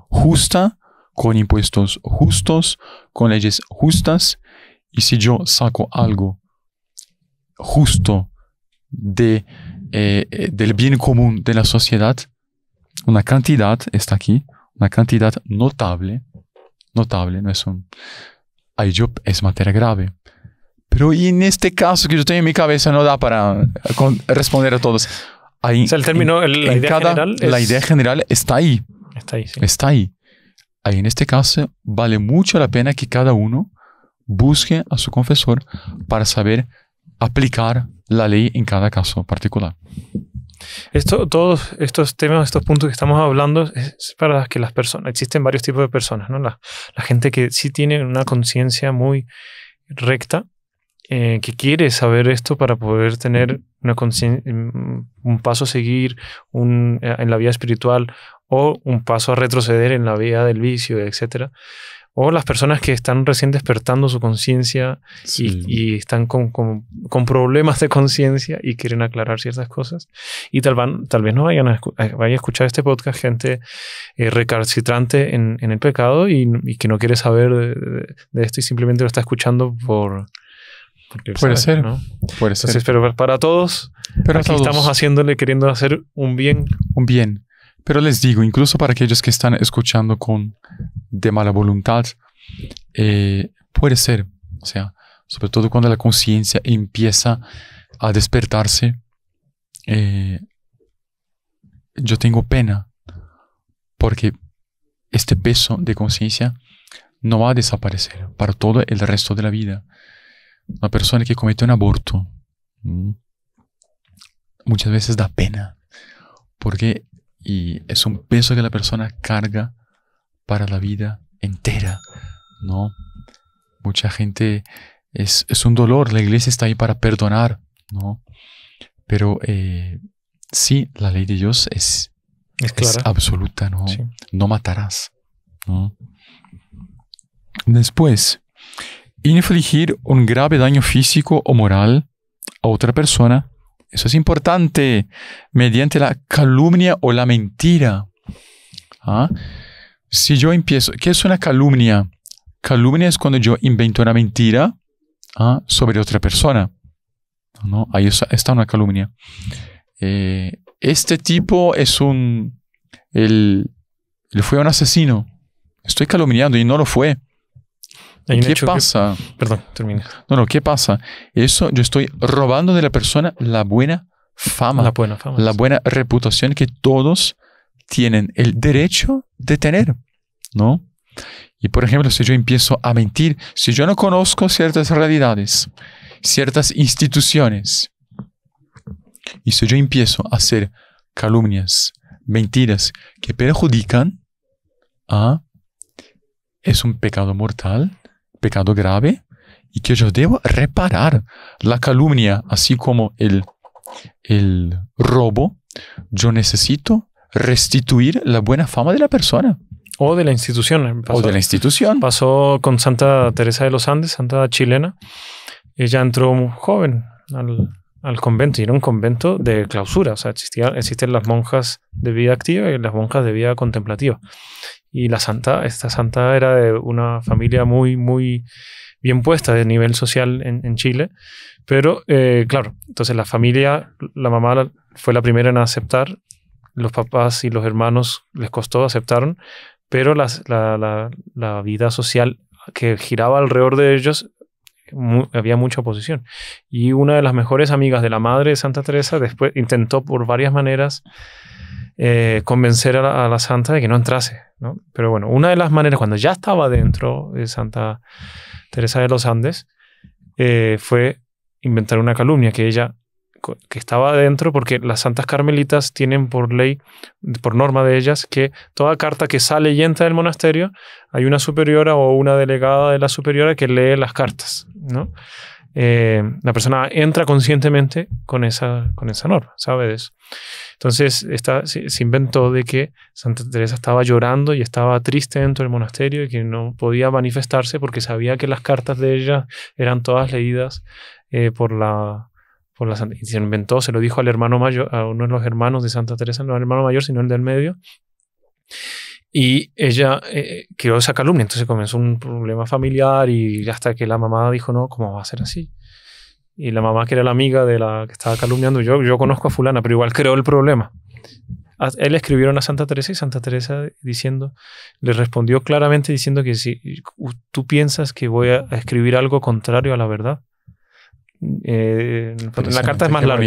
justa, con impuestos justos, con leyes justas, y si yo saco algo justo de, eh, eh, del bien común de la sociedad, una cantidad, está aquí, una cantidad notable, notable, no es un... es materia grave. Pero y en este caso que yo tengo en mi cabeza no da para eh, responder a todos. Ahí, el término, la, idea general la idea general está ahí. Está ahí, Está ahí. Ahí en este caso vale mucho la pena que cada uno busque a su confesor para saber aplicar la ley en cada caso particular. Esto, todos estos temas, estos puntos que estamos hablando, es para que las personas, existen varios tipos de personas, ¿no? La, gente que sí tiene una conciencia muy recta, eh, que quiere saber esto para poder tener una mm, un paso a seguir eh, en la vía espiritual o un paso a retroceder en la vía del vicio, etc o las personas que están recién despertando su conciencia y, están con, problemas de conciencia y quieren aclarar ciertas cosas. Y tal, van, tal vez no vayan a, eh, a escuchar este podcast gente eh, recalcitrante en, el pecado y, que no quiere saber de, de, esto y simplemente lo está escuchando por... Puede ser, ¿no? Puede eso ser. Pero para todos, estamos haciéndole, queriendo hacer un bien. Un bien. Pero les digo, incluso para aquellos que están escuchando con de mala voluntad, eh, puede ser, o sea, sobre todo cuando la conciencia empieza a despertarse, eh, yo tengo pena porque este peso de conciencia no va a desaparecer para todo el resto de la vida. Una persona que comete un aborto mm, muchas veces da pena porque y es un peso que la persona carga para la vida entera, ¿no? Mucha gente es, un dolor, la iglesia está ahí para perdonar, ¿no? Pero eh, sí, la ley de Dios es, absoluta, ¿no? No matarás, ¿no? Después, infligir un grave daño físico o moral a otra persona eso es importante, mediante la calumnia o la mentira. ¿Ah? Si yo empiezo, ¿qué es una calumnia? Calumnia es cuando yo invento una mentira ¿ah? sobre otra persona. Ahí está una calumnia. Eh, este tipo es un... Él, él fue un asesino. Estoy calumniando y no lo fue. ¿Qué pasa? Perdón, termina. No, no, ¿qué pasa? Eso yo estoy robando de la persona la buena fama. La buena fama. La buena reputación que todos tienen el derecho de tener, ¿no? Y por ejemplo, si yo empiezo a mentir, si yo no conozco ciertas realidades, ciertas instituciones, y si yo empiezo a hacer calumnias, mentiras que perjudican, a ah, es un pecado mortal pecado grave y que yo debo reparar la calumnia, así como el, el robo, yo necesito restituir la buena fama de la persona. O de la institución. Eh, pasó, o de la institución. Pasó con Santa Teresa de los Andes, santa chilena. Ella entró muy joven al, convento y era un convento de clausura. O sea, existían existen las monjas de vida activa y las monjas de vida contemplativa. Y la santa, esta santa era de una familia muy, muy bien puesta de nivel social en, Chile. Pero, eh, claro, entonces la familia, la mamá fue la primera en aceptar, los papás y los hermanos les costó, aceptaron, pero la, vida social que giraba alrededor de ellos había mucha oposición. Y una de las mejores amigas de la madre de Santa Teresa después intentó por varias maneras eh, convencer a la, santa de que no entrase. Pero bueno, una de las maneras, cuando ya estaba dentro de Santa Teresa de los Andes, eh, fue inventar una calumnia que ella que estaba dentro, porque las santas carmelitas tienen por ley, por norma de ellas, que toda carta que sale y entra del monasterio, hay una superiora o una delegada de la superiora que lee las cartas, ¿no? Eh, la persona entra conscientemente con esa, con esa norma, ¿sabe Entonces está, se, inventó de que Santa Teresa estaba llorando y estaba triste dentro del monasterio y que no podía manifestarse porque sabía que las cartas de ella eran todas leídas eh, por la... Por la y se inventó, se lo dijo al hermano mayor, a uno de los hermanos de Santa Teresa, no al hermano mayor, sino el del medio. Y ella eh, creó esa calumnia, entonces comenzó un problema familiar y hasta que la mamá dijo, no, ¿cómo va a ser así? Y la mamá, que era la amiga de la que estaba calumniando, yo, yo conozco a fulana, pero igual creó el problema. A él escribieron a Santa Teresa y Santa Teresa diciendo, le respondió claramente diciendo que si tú piensas que voy a escribir algo contrario a la verdad, eh, la carta es más larga.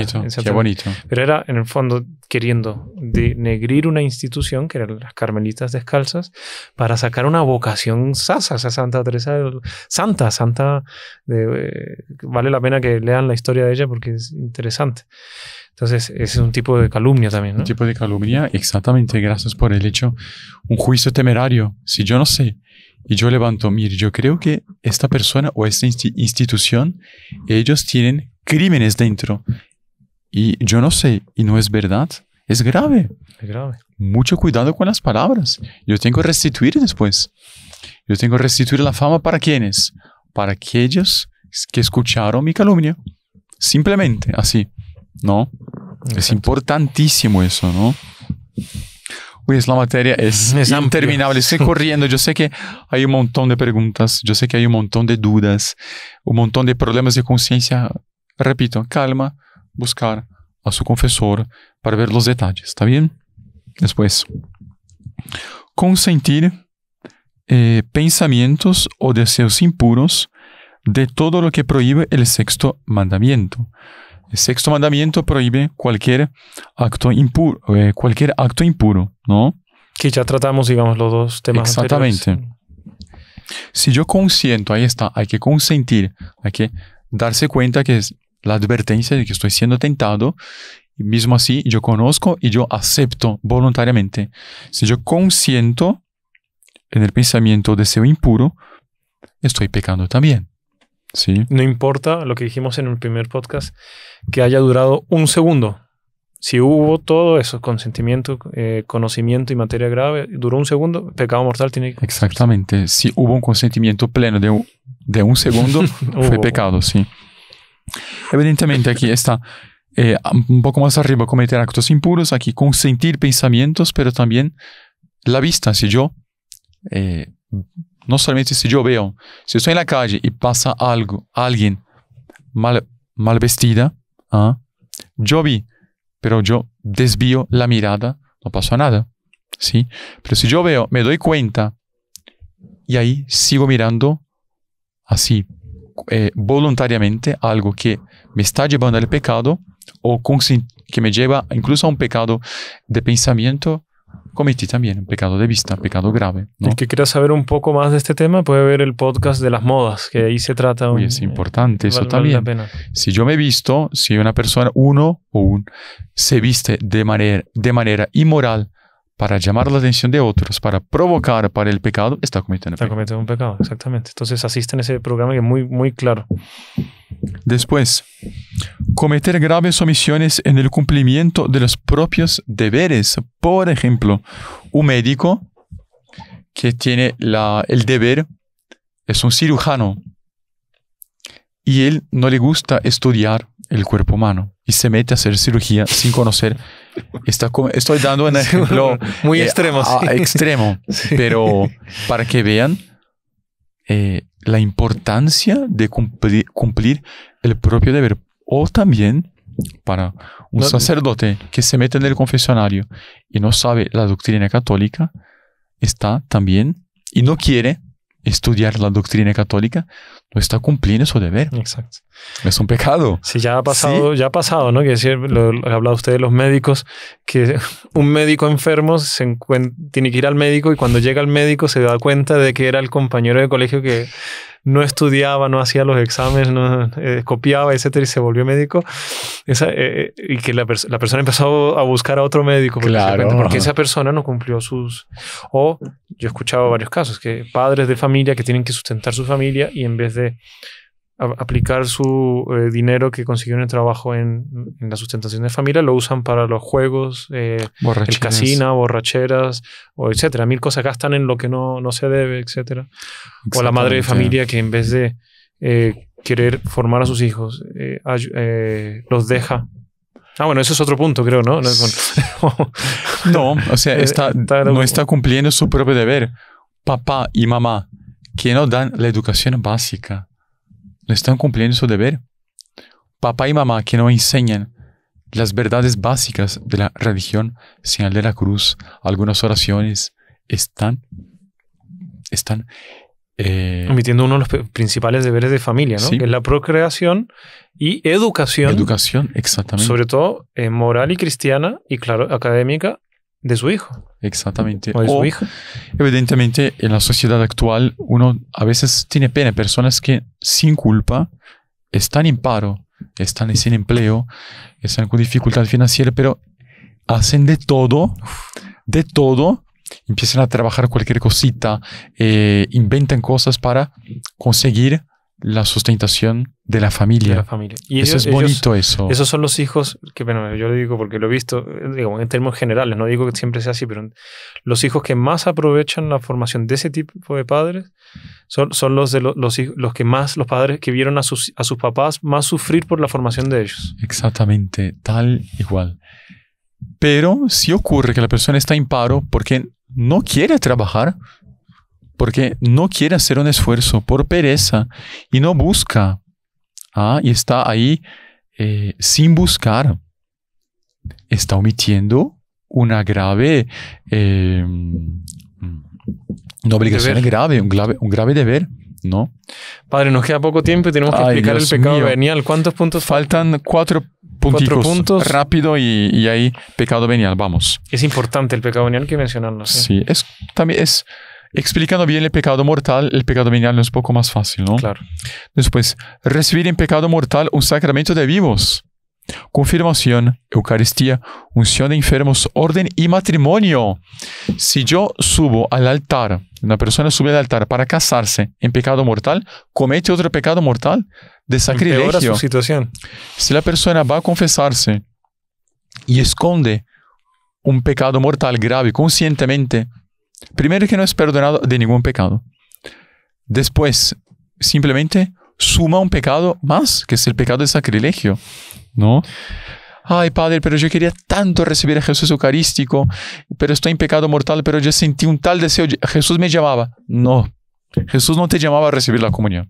Bonito, Pero era, en el fondo, queriendo denegrir una institución, que eran las carmelitas descalzas, para sacar una vocación sasa, o sea, Santa Teresa, Santa, Santa, eh, vale la pena que lean la historia de ella porque es interesante. Entonces, ese es un tipo de calumnia también, Un tipo de calumnia, exactamente, gracias por el hecho. Un juicio temerario. Si yo no sé y yo levanto, mire, yo creo que esta persona o esta institución, ellos tienen crímenes dentro. Y yo no sé, y no es verdad, es grave. Es grave. Mucho cuidado con las palabras. Yo tengo que restituir después. Yo tengo que restituir la fama para quienes? Para aquellos que escucharon mi calumnia. Simplemente así, ¿no? Es importantísimo eso, ¿no? Uy, es la materia, es, es interminable. Estoy corriendo. Yo sé que hay un montón de preguntas, yo sé que hay un montón de dudas, un montón de problemas de conciencia. Repito, calma, buscar a su confesor para ver los detalles, ¿está bien? Después, consentir eh, pensamientos o deseos impuros de todo lo que prohíbe el sexto mandamiento. El sexto mandamiento prohíbe cualquier acto impuro, eh, cualquier acto impuro, ¿no? Que ya tratamos, digamos, los dos temas. Exactamente. Si yo consiento, ahí está, hay que consentir, hay que darse cuenta que es la advertencia de que estoy siendo tentado, y mismo así yo conozco y yo acepto voluntariamente. Si yo consiento en el pensamiento deseo impuro, estoy pecando también. No importa lo que dijimos en el primer podcast, que haya durado un segundo. Si hubo todo eso, consentimiento, eh, conocimiento y materia grave, duró un segundo, pecado mortal tiene que... Exactamente. Si hubo un consentimiento pleno de un, de un segundo, fue pecado, sí. Evidentemente aquí está eh, un poco más arriba cometer actos impuros, aquí consentir pensamientos, pero también la vista. Si yo eh, no solamente si yo veo, si estoy en la calle y pasa algo, alguien mal, vestida, ¿ah? yo vi, pero yo desvío la mirada, no pasó nada. ¿sí? Pero si yo veo, me doy cuenta y ahí sigo mirando así, eh, voluntariamente, algo que me está llevando al pecado o que me lleva incluso a un pecado de pensamiento cometí también un pecado de vista, pecado grave. El que quiera saber un poco más de este tema puede ver el podcast de las modas, que ahí se trata. es eh, importante eso también. Si yo me visto, si una persona, uno o un, se viste de manera, de manera inmoral, para llamar la atención de otros, para provocar para el pecado, está cometiendo está pecado. cometiendo un pecado, exactamente. Entonces asisten a ese programa que es muy, muy claro. Después, cometer graves omisiones en el cumplimiento de los propios deberes. Por ejemplo, un médico que tiene la, el deber, es un cirujano, y él no le gusta estudiar el cuerpo humano y se mete a hacer cirugía sin conocer. Está, estoy dando un ejemplo muy eh, extremo, ah, extremo pero para que vean eh, la importancia de cumplir, el propio deber. O también para un sacerdote que se mete en el confesionario y no sabe la doctrina católica, está también y no quiere estudiar la doctrina católica, no está cumpliendo su deber. Exacto. Es un pecado. Sí, ya ha pasado, ya ha pasado, ¿no? Que decir, lo, usted de los médicos, que un médico enfermo se tiene que ir al médico y cuando llega al médico se da cuenta de que era el compañero de colegio que no estudiaba, no hacía los exámenes, no eh, copiaba, etcétera, y se volvió médico. Eh, eh, y que la, persona empezó a buscar a otro médico. Porque, porque esa persona no cumplió sus. O yo he escuchado varios casos que padres de familia que tienen que sustentar su familia y en vez de aplicar su eh, dinero que consiguió en el trabajo en, la sustentación de familia, lo usan para los juegos, eh, el casino, borracheras, o etcétera. Mil cosas gastan en lo que no, se debe, etcétera. O la madre de familia que en vez de eh, querer formar a sus hijos, los deja Ah, bueno, ese es otro punto, creo, ¿no? No, o sea, está, no está cumpliendo su propio deber. Papá y mamá que no dan la educación básica no están cumpliendo su deber. Papá y mamá que no enseñan las verdades básicas de la religión, señal de la cruz, algunas oraciones, están, están eh, omitiendo uno de los principales deberes de familia, ¿no? Que es la procreación y educación. Educación, exactamente. Sobre todo eh, moral y cristiana y, claro, académica de su hijo. Exactamente. O de su hijo. Evidentemente, en la sociedad actual, uno a veces tiene pena personas que sin culpa están en paro, están sin empleo, están con dificultad financiera, pero hacen de todo, de todo, empiezan a trabajar cualquier cosita, eh, inventan cosas para conseguir la sustentación de la familia. la familia. Y eso es bonito eso. Esos son los hijos que, bueno, yo le digo porque lo he visto, en términos generales, no digo que siempre sea así, pero los hijos que más aprovechan la formación de ese tipo de padres son, son los de los, los, que más, los padres que vieron a sus, a sus papás más sufrir por la formación de ellos. Exactamente, tal igual. Pero si ocurre que la persona está en paro porque no quiere trabajar, porque no quiere hacer un esfuerzo por pereza y no busca. Ah, y está ahí eh, sin buscar. Está omitiendo una grave, eh, una obligación grave un, grave, un grave deber, ¿no? Padre, nos queda poco tiempo y tenemos que explicar el pecado venial. ¿Cuántos puntos? Faltan cuatro cuatro puntos. Rápido y, ahí pecado venial, vamos. Es importante el pecado venial que mencionarnos. Sí, es, también es Explicando bien el pecado mortal, el pecado venial no es un poco más fácil, ¿no? Claro. Después, recibir en pecado mortal un sacramento de vivos. Confirmación, Eucaristía, unción de enfermos, orden y matrimonio. Si yo subo al altar, una persona sube al altar para casarse en pecado mortal, comete otro pecado mortal de sacrilegio. Su situación. Si la persona va a confesarse y esconde un pecado mortal grave conscientemente, Primero que no es perdonado de ningún pecado. Después, simplemente suma un pecado más, que es el pecado de sacrilegio, ¿no? Ay, Padre, pero yo quería tanto recibir a Jesús Eucarístico, pero estoy en pecado mortal, pero yo sentí un tal deseo. Jesús me llamaba. No, Jesús no te llamaba a recibir la comunión.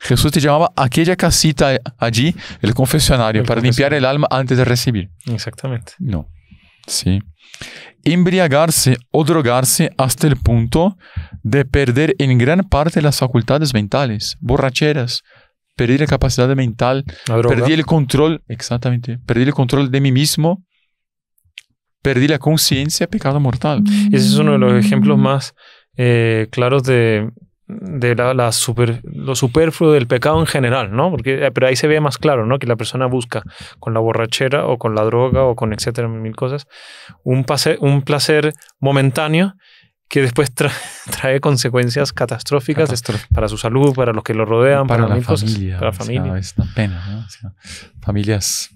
Jesús te llamaba a aquella casita allí, el confesionario, para limpiar el alma antes de recibir. Exactamente. No. ¿sí? Embriagarse o drogarse hasta el punto de perder en gran parte las facultades mentales, borracheras, perder la capacidad mental, perder perdí el control, exactamente, perdí el control de mí mismo, perdí la conciencia, pecado mortal. Ese es uno de los ejemplos más eh, claros de, de la, super, lo superfluo del pecado en general, ¿no? Porque, eh, pero ahí se ve más claro, ¿no? Que la persona busca con la borrachera o con la droga o con etcétera, mil cosas, un, un placer momentáneo que después trae, consecuencias catastróficas para su salud, para los que lo rodean, para, la familia. para la familia. es una pena. familias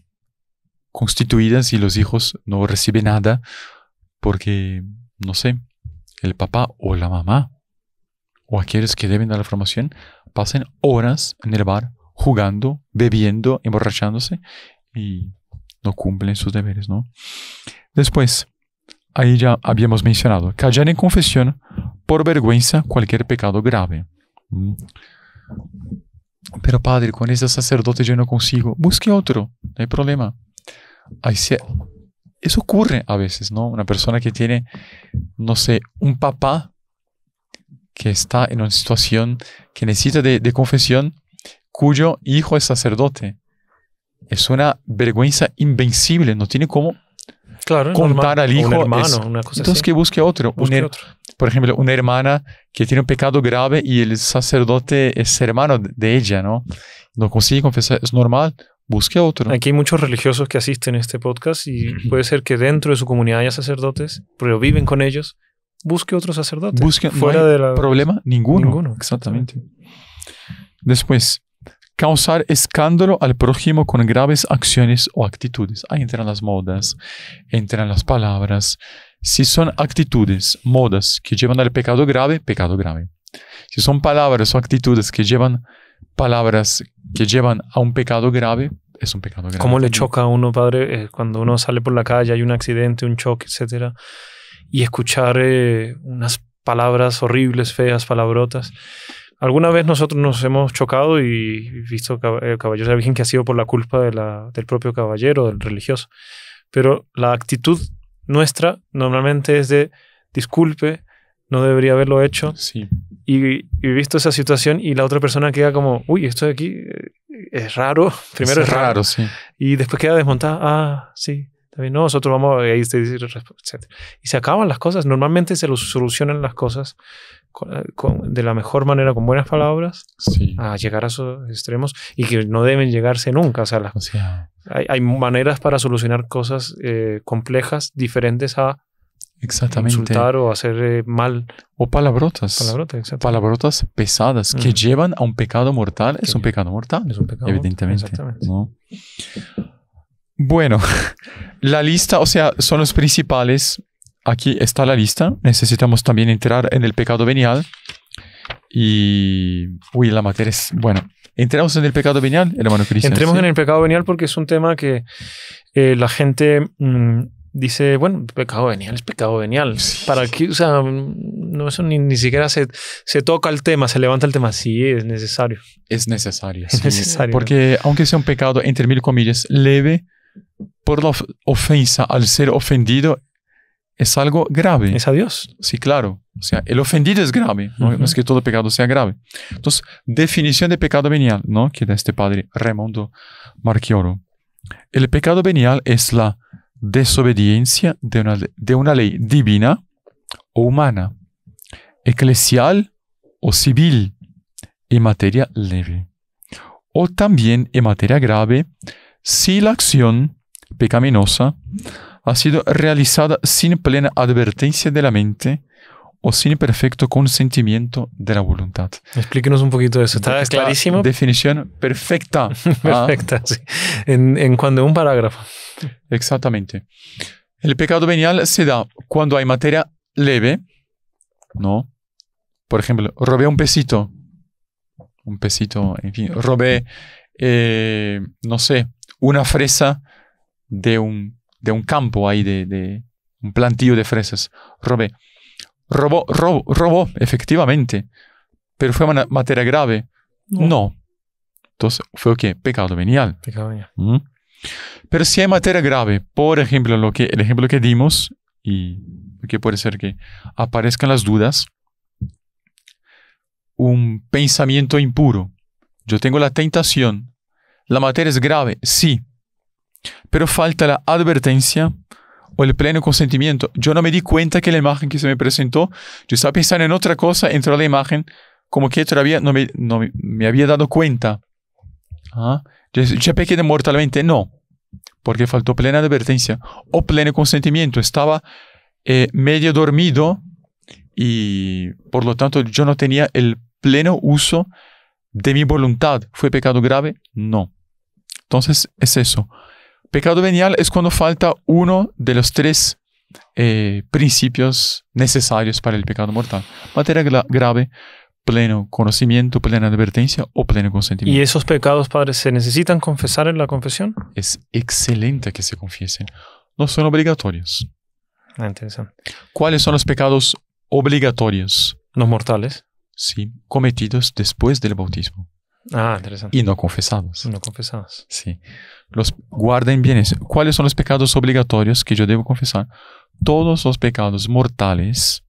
constituidas y los hijos no reciben nada porque, no sé, el papá o la mamá o aquellos que deben dar la formación pasen horas en el bar jugando, bebiendo, emborrachándose y no cumplen sus deberes, ¿no? Después, ahí ya habíamos mencionado, callar en confesión por vergüenza cualquier pecado grave. Mm. Pero padre, con ese sacerdote yo no consigo, busque otro, no hay problema. Ahí eso ocurre a veces, ¿no? Una persona que tiene, no sé, un papá que está en una situación que necesita de, confesión, cuyo hijo es sacerdote. Es una vergüenza invencible, no tiene cómo Claro, contar al hijo. entonces que busque otro. otro. Por ejemplo, una hermana que tiene un pecado grave y el sacerdote es hermano de ella, ¿no? No consigue confesar, es normal. Busque otro. Aquí hay muchos religiosos que asisten a este podcast y puede ser que dentro de su comunidad haya sacerdotes, pero viven con ellos busque otro sacerdote. Busque, fuera del problema ninguno. exactamente. Después, causar escándalo al prójimo con graves acciones o actitudes. Ahí entran las modas, entran las palabras. Si son actitudes, modas que llevan al pecado grave, pecado grave. Si son palabras o actitudes que llevan palabras que llevan a un pecado grave, es un pecado grave. ¿Cómo le choca a uno, padre, eh, cuando uno sale por la calle, hay un accidente, un choque, etcétera? y escuchar eh, unas palabras horribles, feas, palabrotas. Alguna vez nosotros nos hemos chocado y visto el eh, Caballero de la Virgen que ha sido por la culpa del propio caballero, del religioso. Pero la actitud nuestra normalmente es de disculpe, no debería haberlo hecho. Sí. Y, visto esa situación y la otra persona queda como, uy, esto aquí eh, es raro. Primero es, raro, sí. Y después queda desmontada, ah, sí no, nosotros vamos eh, a etc. Y se acaban las cosas. Normalmente se lo solucionan las cosas eh, de la mejor manera, con buenas palabras, a llegar a esos extremos y que no deben llegarse nunca. O sea, las, hay, hay, maneras para solucionar cosas eh, complejas diferentes a Exactamente. insultar o hacer mal. O palabrotas. Palabrotas, pesadas que llevan a un pecado mortal. Es un pecado mortal. Es un pecado evidentemente. Bueno, la lista, o sea, son los principales. Aquí está la lista. Necesitamos también entrar en el pecado venial. Y. Uy, la materia es. Bueno, entramos en el pecado venial, hermano Cristian. Entremos en el pecado venial porque es un tema que eh, la gente. Mm, dice, bueno, pecado venial es pecado venial. ¿Para que O sea, no, ni, siquiera se, se, toca el tema, se levanta el tema. Sí, es necesario. Es necesario. Es necesario. Porque aunque sea un pecado, entre mil comillas, leve, por la ofensa, al ser ofendido, es algo grave. Es a Dios. Sí, claro. O sea, el ofendido es grave, ¿no? es que todo pecado sea grave. Entonces, definición de pecado venial, ¿no? Que da este padre remondo Marchioro. El pecado venial es la desobediencia de una, de una ley divina o humana, eclesial o civil, en materia leve, o también en materia grave, si la acción pecaminosa ha sido realizada sin plena advertencia de la mente o sin perfecto consentimiento de la voluntad. Explíquenos un poquito eso. Está clarísimo. Definición perfecta. ¿ah? perfecta, sí. En, en cuando un parágrafo. Exactamente. El pecado venial se da cuando hay materia leve, ¿no? Por ejemplo, robé un pesito. Un pesito, en fin, robé, eh, no sé, una fresa de un, de un campo ahí, de, un plantillo de fresas. Robé. Robó, robó, robó, efectivamente. Pero fue una materia grave. No. Entonces, ¿fue qué? Pecado venial. Pecado venial. Pero si hay materia grave, por ejemplo, lo que, el ejemplo que dimos, y que puede ser que aparezcan las dudas, un pensamiento impuro. Yo tengo la tentación la materia es grave, sí, pero falta la advertencia o el pleno consentimiento. Yo no me di cuenta que la imagen que se me presentó, yo estaba pensando en otra cosa, entró la imagen, como que todavía no me, me había dado cuenta. ¿Ah? Yo, mortalmente, no, porque faltó plena advertencia o pleno consentimiento. Estaba eh, medio dormido y por lo tanto yo no tenía el pleno uso de mi voluntad. ¿Fue pecado grave? No. Entonces es eso. Pecado venial es cuando falta uno de los tres eh, principios necesarios para el pecado mortal. Materia grave, pleno conocimiento, plena advertencia o pleno consentimiento. ¿Y esos pecados, Padre, se necesitan confesar en la confesión? Es excelente que se confiesen. No son obligatorios. Ah, interesante. ¿Cuáles son los pecados obligatorios? Los mortales. Sí, cometidos después del bautismo. Ah, interesante. Y no confesados. No confesados. Sí. Los guarden bienes. ¿Cuáles son los pecados obligatorios que yo debo confesar? Todos los pecados mortales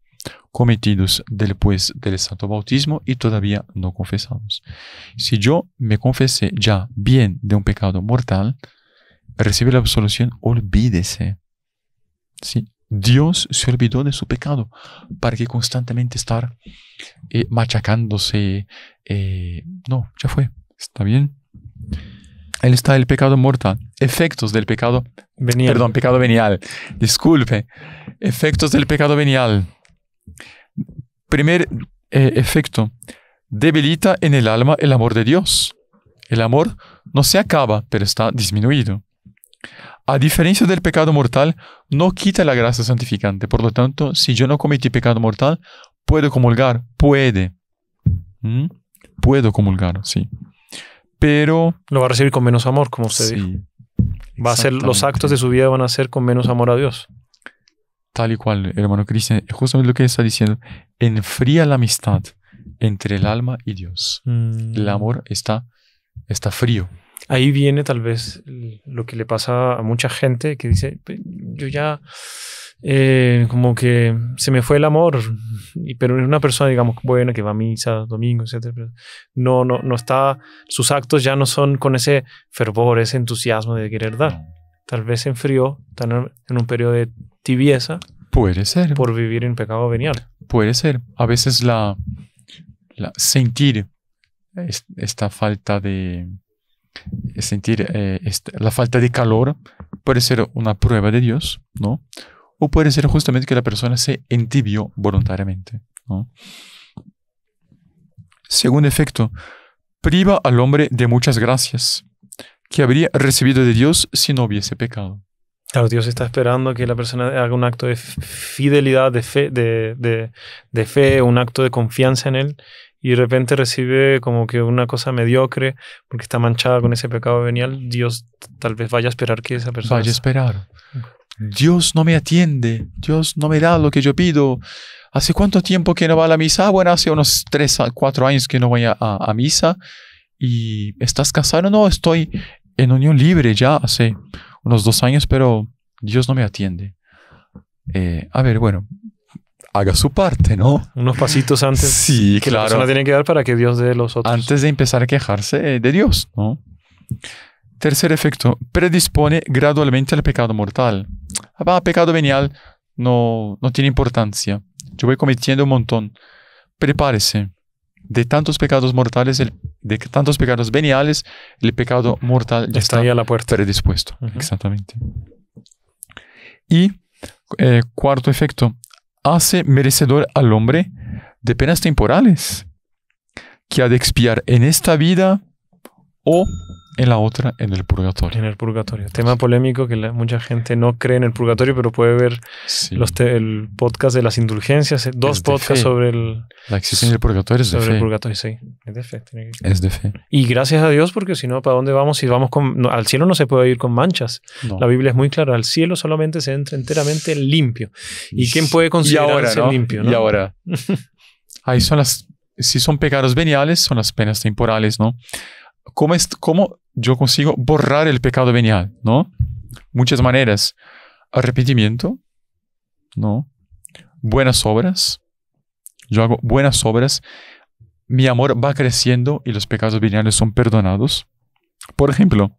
cometidos después del santo bautismo y todavía no confesados. Si yo me confesé ya bien de un pecado mortal, recibe la absolución, olvídese. Sí, Dios se olvidó de su pecado para que constantemente estar eh, machacándose. Eh, no, ya fue. ¿Está bien? Él está el pecado mortal. Efectos del pecado venial. Perdón, pecado venial. Disculpe. Efectos del pecado venial. Primer eh, efecto. Debilita en el alma el amor de Dios. El amor no se acaba, pero está disminuido. A diferencia del pecado mortal, no quita la gracia santificante. Por lo tanto, si yo no cometí pecado mortal, puedo comulgar. Puede. ¿Mm? Puedo comulgar, sí. Pero... Lo va a recibir con menos amor, como usted sí, Va a ser, los actos de su vida van a ser con menos amor a Dios. Tal y cual, hermano Cristian, justamente lo que está diciendo, enfría la amistad entre el alma y Dios. Mm. El amor está, está frío ahí viene tal vez lo que le pasa a mucha gente que dice, pues, yo ya eh, como que se me fue el amor, y, pero es una persona, digamos, buena, que va a misa, domingo, etc. No, no, no está, sus actos ya no son con ese fervor, ese entusiasmo de querer dar. Mm. Tal vez se enfrió en un periodo de tibieza. Puede ser. Por vivir en pecado venial. Puede ser. A veces la sentir esta falta de, sentir eh, este, la falta de calor puede ser una prueba de Dios, ¿no? O puede ser justamente que la persona se entibió voluntariamente, ¿no? Segundo efecto, priva al hombre de muchas gracias que habría recibido de Dios si no hubiese pecado. Claro, Dios está esperando que la persona haga un acto de fidelidad, de fe, de fe, un acto de confianza en Él, y de repente recibe como que una cosa mediocre porque está manchada con ese pecado venial, Dios tal vez vaya a esperar que esa persona... Vaya a esperar. Dios no me atiende, Dios no me da lo que yo pido. ¿Hace cuánto tiempo que no va a la misa? Bueno, hace unos tres o cuatro años que no voy a, a, misa. ¿Y estás casado? No, estoy en unión libre ya hace unos dos años, pero Dios no me atiende. Eh, a ver, bueno, haga su parte, ¿no? Unos pasitos antes. Sí, que claro. La tiene que dar para que Dios dé los otros. Antes de empezar a quejarse eh, de Dios, ¿no? Tercer efecto, predispone gradualmente al pecado mortal. Ah, pecado venial no, no tiene importancia. Yo voy cometiendo un montón. Prepárese. De tantos pecados mortales, de tantos pecados veniales, el pecado mortal ya está, a la puerta. predispuesto. Exactamente. Y eh, cuarto efecto, hace merecedor al hombre de penas temporales, que ha de expiar en esta vida o en la otra en el purgatorio. En el purgatorio. Tema polémico que mucha gente no cree en el purgatorio, pero puede ver el podcast de las indulgencias, eh, dos podcasts sobre el... La existencia del purgatorio es de fe. el purgatorio, Es de fe. Es de fe. Y gracias a Dios, porque si no, ¿para dónde vamos? Si vamos con... al cielo no se puede ir con manchas. La Biblia es muy clara. Al cielo solamente se entra enteramente limpio. ¿Y quién puede considerarse limpio? Y ahora. Ahí son las... Si son pecados veniales, son las penas temporales, ¿no? ¿Cómo, es, ¿Cómo yo consigo borrar el pecado venial, ¿no? Muchas maneras. Arrepentimiento, ¿no? Buenas obras. Yo hago buenas obras. Mi amor va creciendo y los pecados veniales son perdonados. Por ejemplo,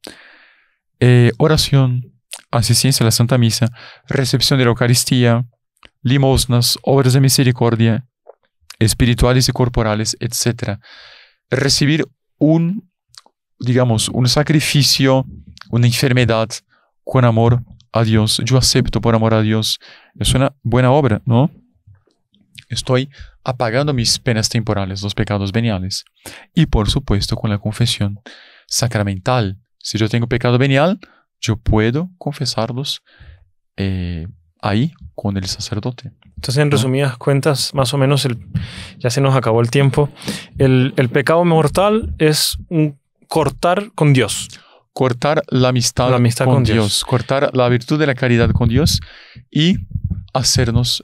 eh, oración, asistencia a la Santa Misa, recepción de la Eucaristía, limosnas, obras de misericordia, espirituales y corporales, etc. Recibir un digamos, un sacrificio, una enfermedad con amor a Dios. Yo acepto por amor a Dios. Es una buena obra, ¿no? Estoy apagando mis penas temporales, los pecados veniales. Y por supuesto con la confesión sacramental. Si yo tengo pecado venial, yo puedo confesarlos eh, ahí con el sacerdote. Entonces, en resumidas cuentas, más o menos, el, ya se nos acabó el tiempo, el pecado mortal es un cortar con Dios. Cortar la amistad, con, Dios. cortar la virtud de la caridad con Dios y hacernos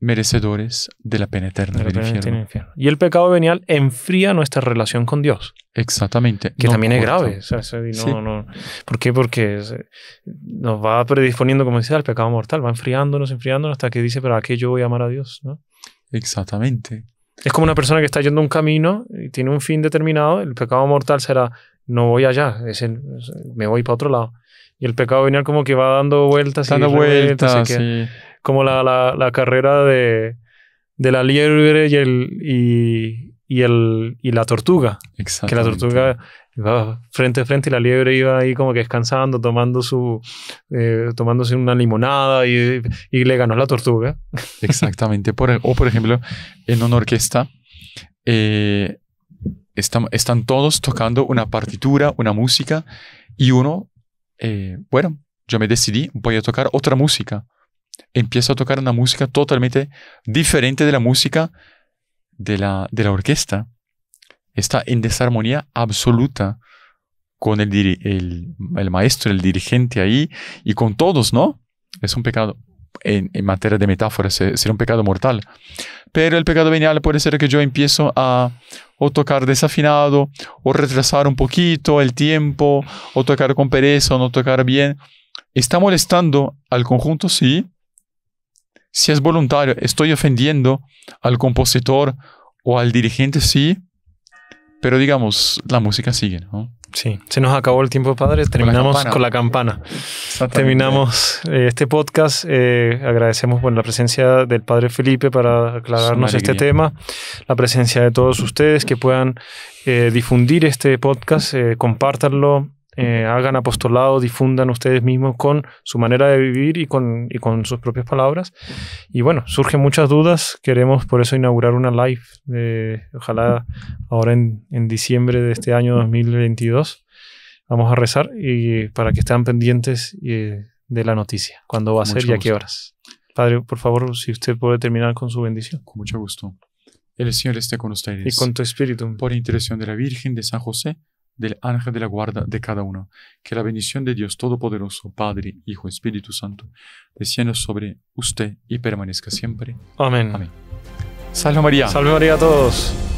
merecedores de la pena eterna, Y el pecado venial enfría nuestra relación con Dios. Exactamente. Que también es grave. no, ¿Por qué? Porque eh, nos va predisponiendo, como decía, al pecado mortal. Va enfriándonos, enfriándonos hasta que dice, pero qué yo voy a amar a Dios? ¿no? Exactamente. Es como una persona que está yendo un camino y tiene un fin determinado, el pecado mortal será, no voy allá, me voy para otro lado. Y el pecado venial como que va dando vueltas dando vueltas, como la, carrera de, de la liebre y, el, el, la tortuga. Que la tortuga frente a frente y la liebre iba ahí como que descansando, tomando su, eh, tomándose una limonada y, y, le ganó la tortuga. Exactamente. Por e-, o por ejemplo, en una orquesta eh, están, todos tocando una partitura, una música y uno, eh, bueno, yo me decidí, voy a tocar otra música. Empiezo a tocar una música totalmente diferente de la música de la, de la orquesta está en desarmonía absoluta con el, el, maestro, el dirigente ahí y con todos, ¿no? Es un pecado. En, materia de metáforas, eh, será un pecado mortal. Pero el pecado venial puede ser que yo empiezo a o tocar desafinado, o retrasar un poquito el tiempo, o tocar con pereza, o no tocar bien. ¿Está molestando al conjunto? Sí. Si es voluntario, estoy ofendiendo al compositor o al dirigente, sí. Pero digamos, la música sigue, ¿no? Sí, se nos acabó el tiempo, padre. Terminamos con la campana. Terminamos eh, este podcast. Eh, agradecemos la presencia del padre Felipe para aclararnos este tema, la presencia de todos ustedes que puedan eh, difundir este podcast, compártanlo, eh, hagan apostolado, difundan ustedes mismos con su manera de vivir y con, con sus propias palabras. Y bueno, surgen muchas dudas. Queremos por eso inaugurar una live, ojalá ahora en, diciembre de este año 2022. Vamos a rezar y para que estén pendientes eh, de la noticia, cuando va a ser y a qué horas. Padre, por favor, si usted puede terminar con su bendición. Con mucho gusto. El Señor esté con ustedes. Y con tu espíritu. Por intercesión de la Virgen de San José del ángel de la guarda de cada uno. Que la bendición de Dios Todopoderoso, Padre, Hijo, Espíritu Santo, descienda sobre usted y permanezca siempre. Amén. Amén. Salve María. Salve María a todos.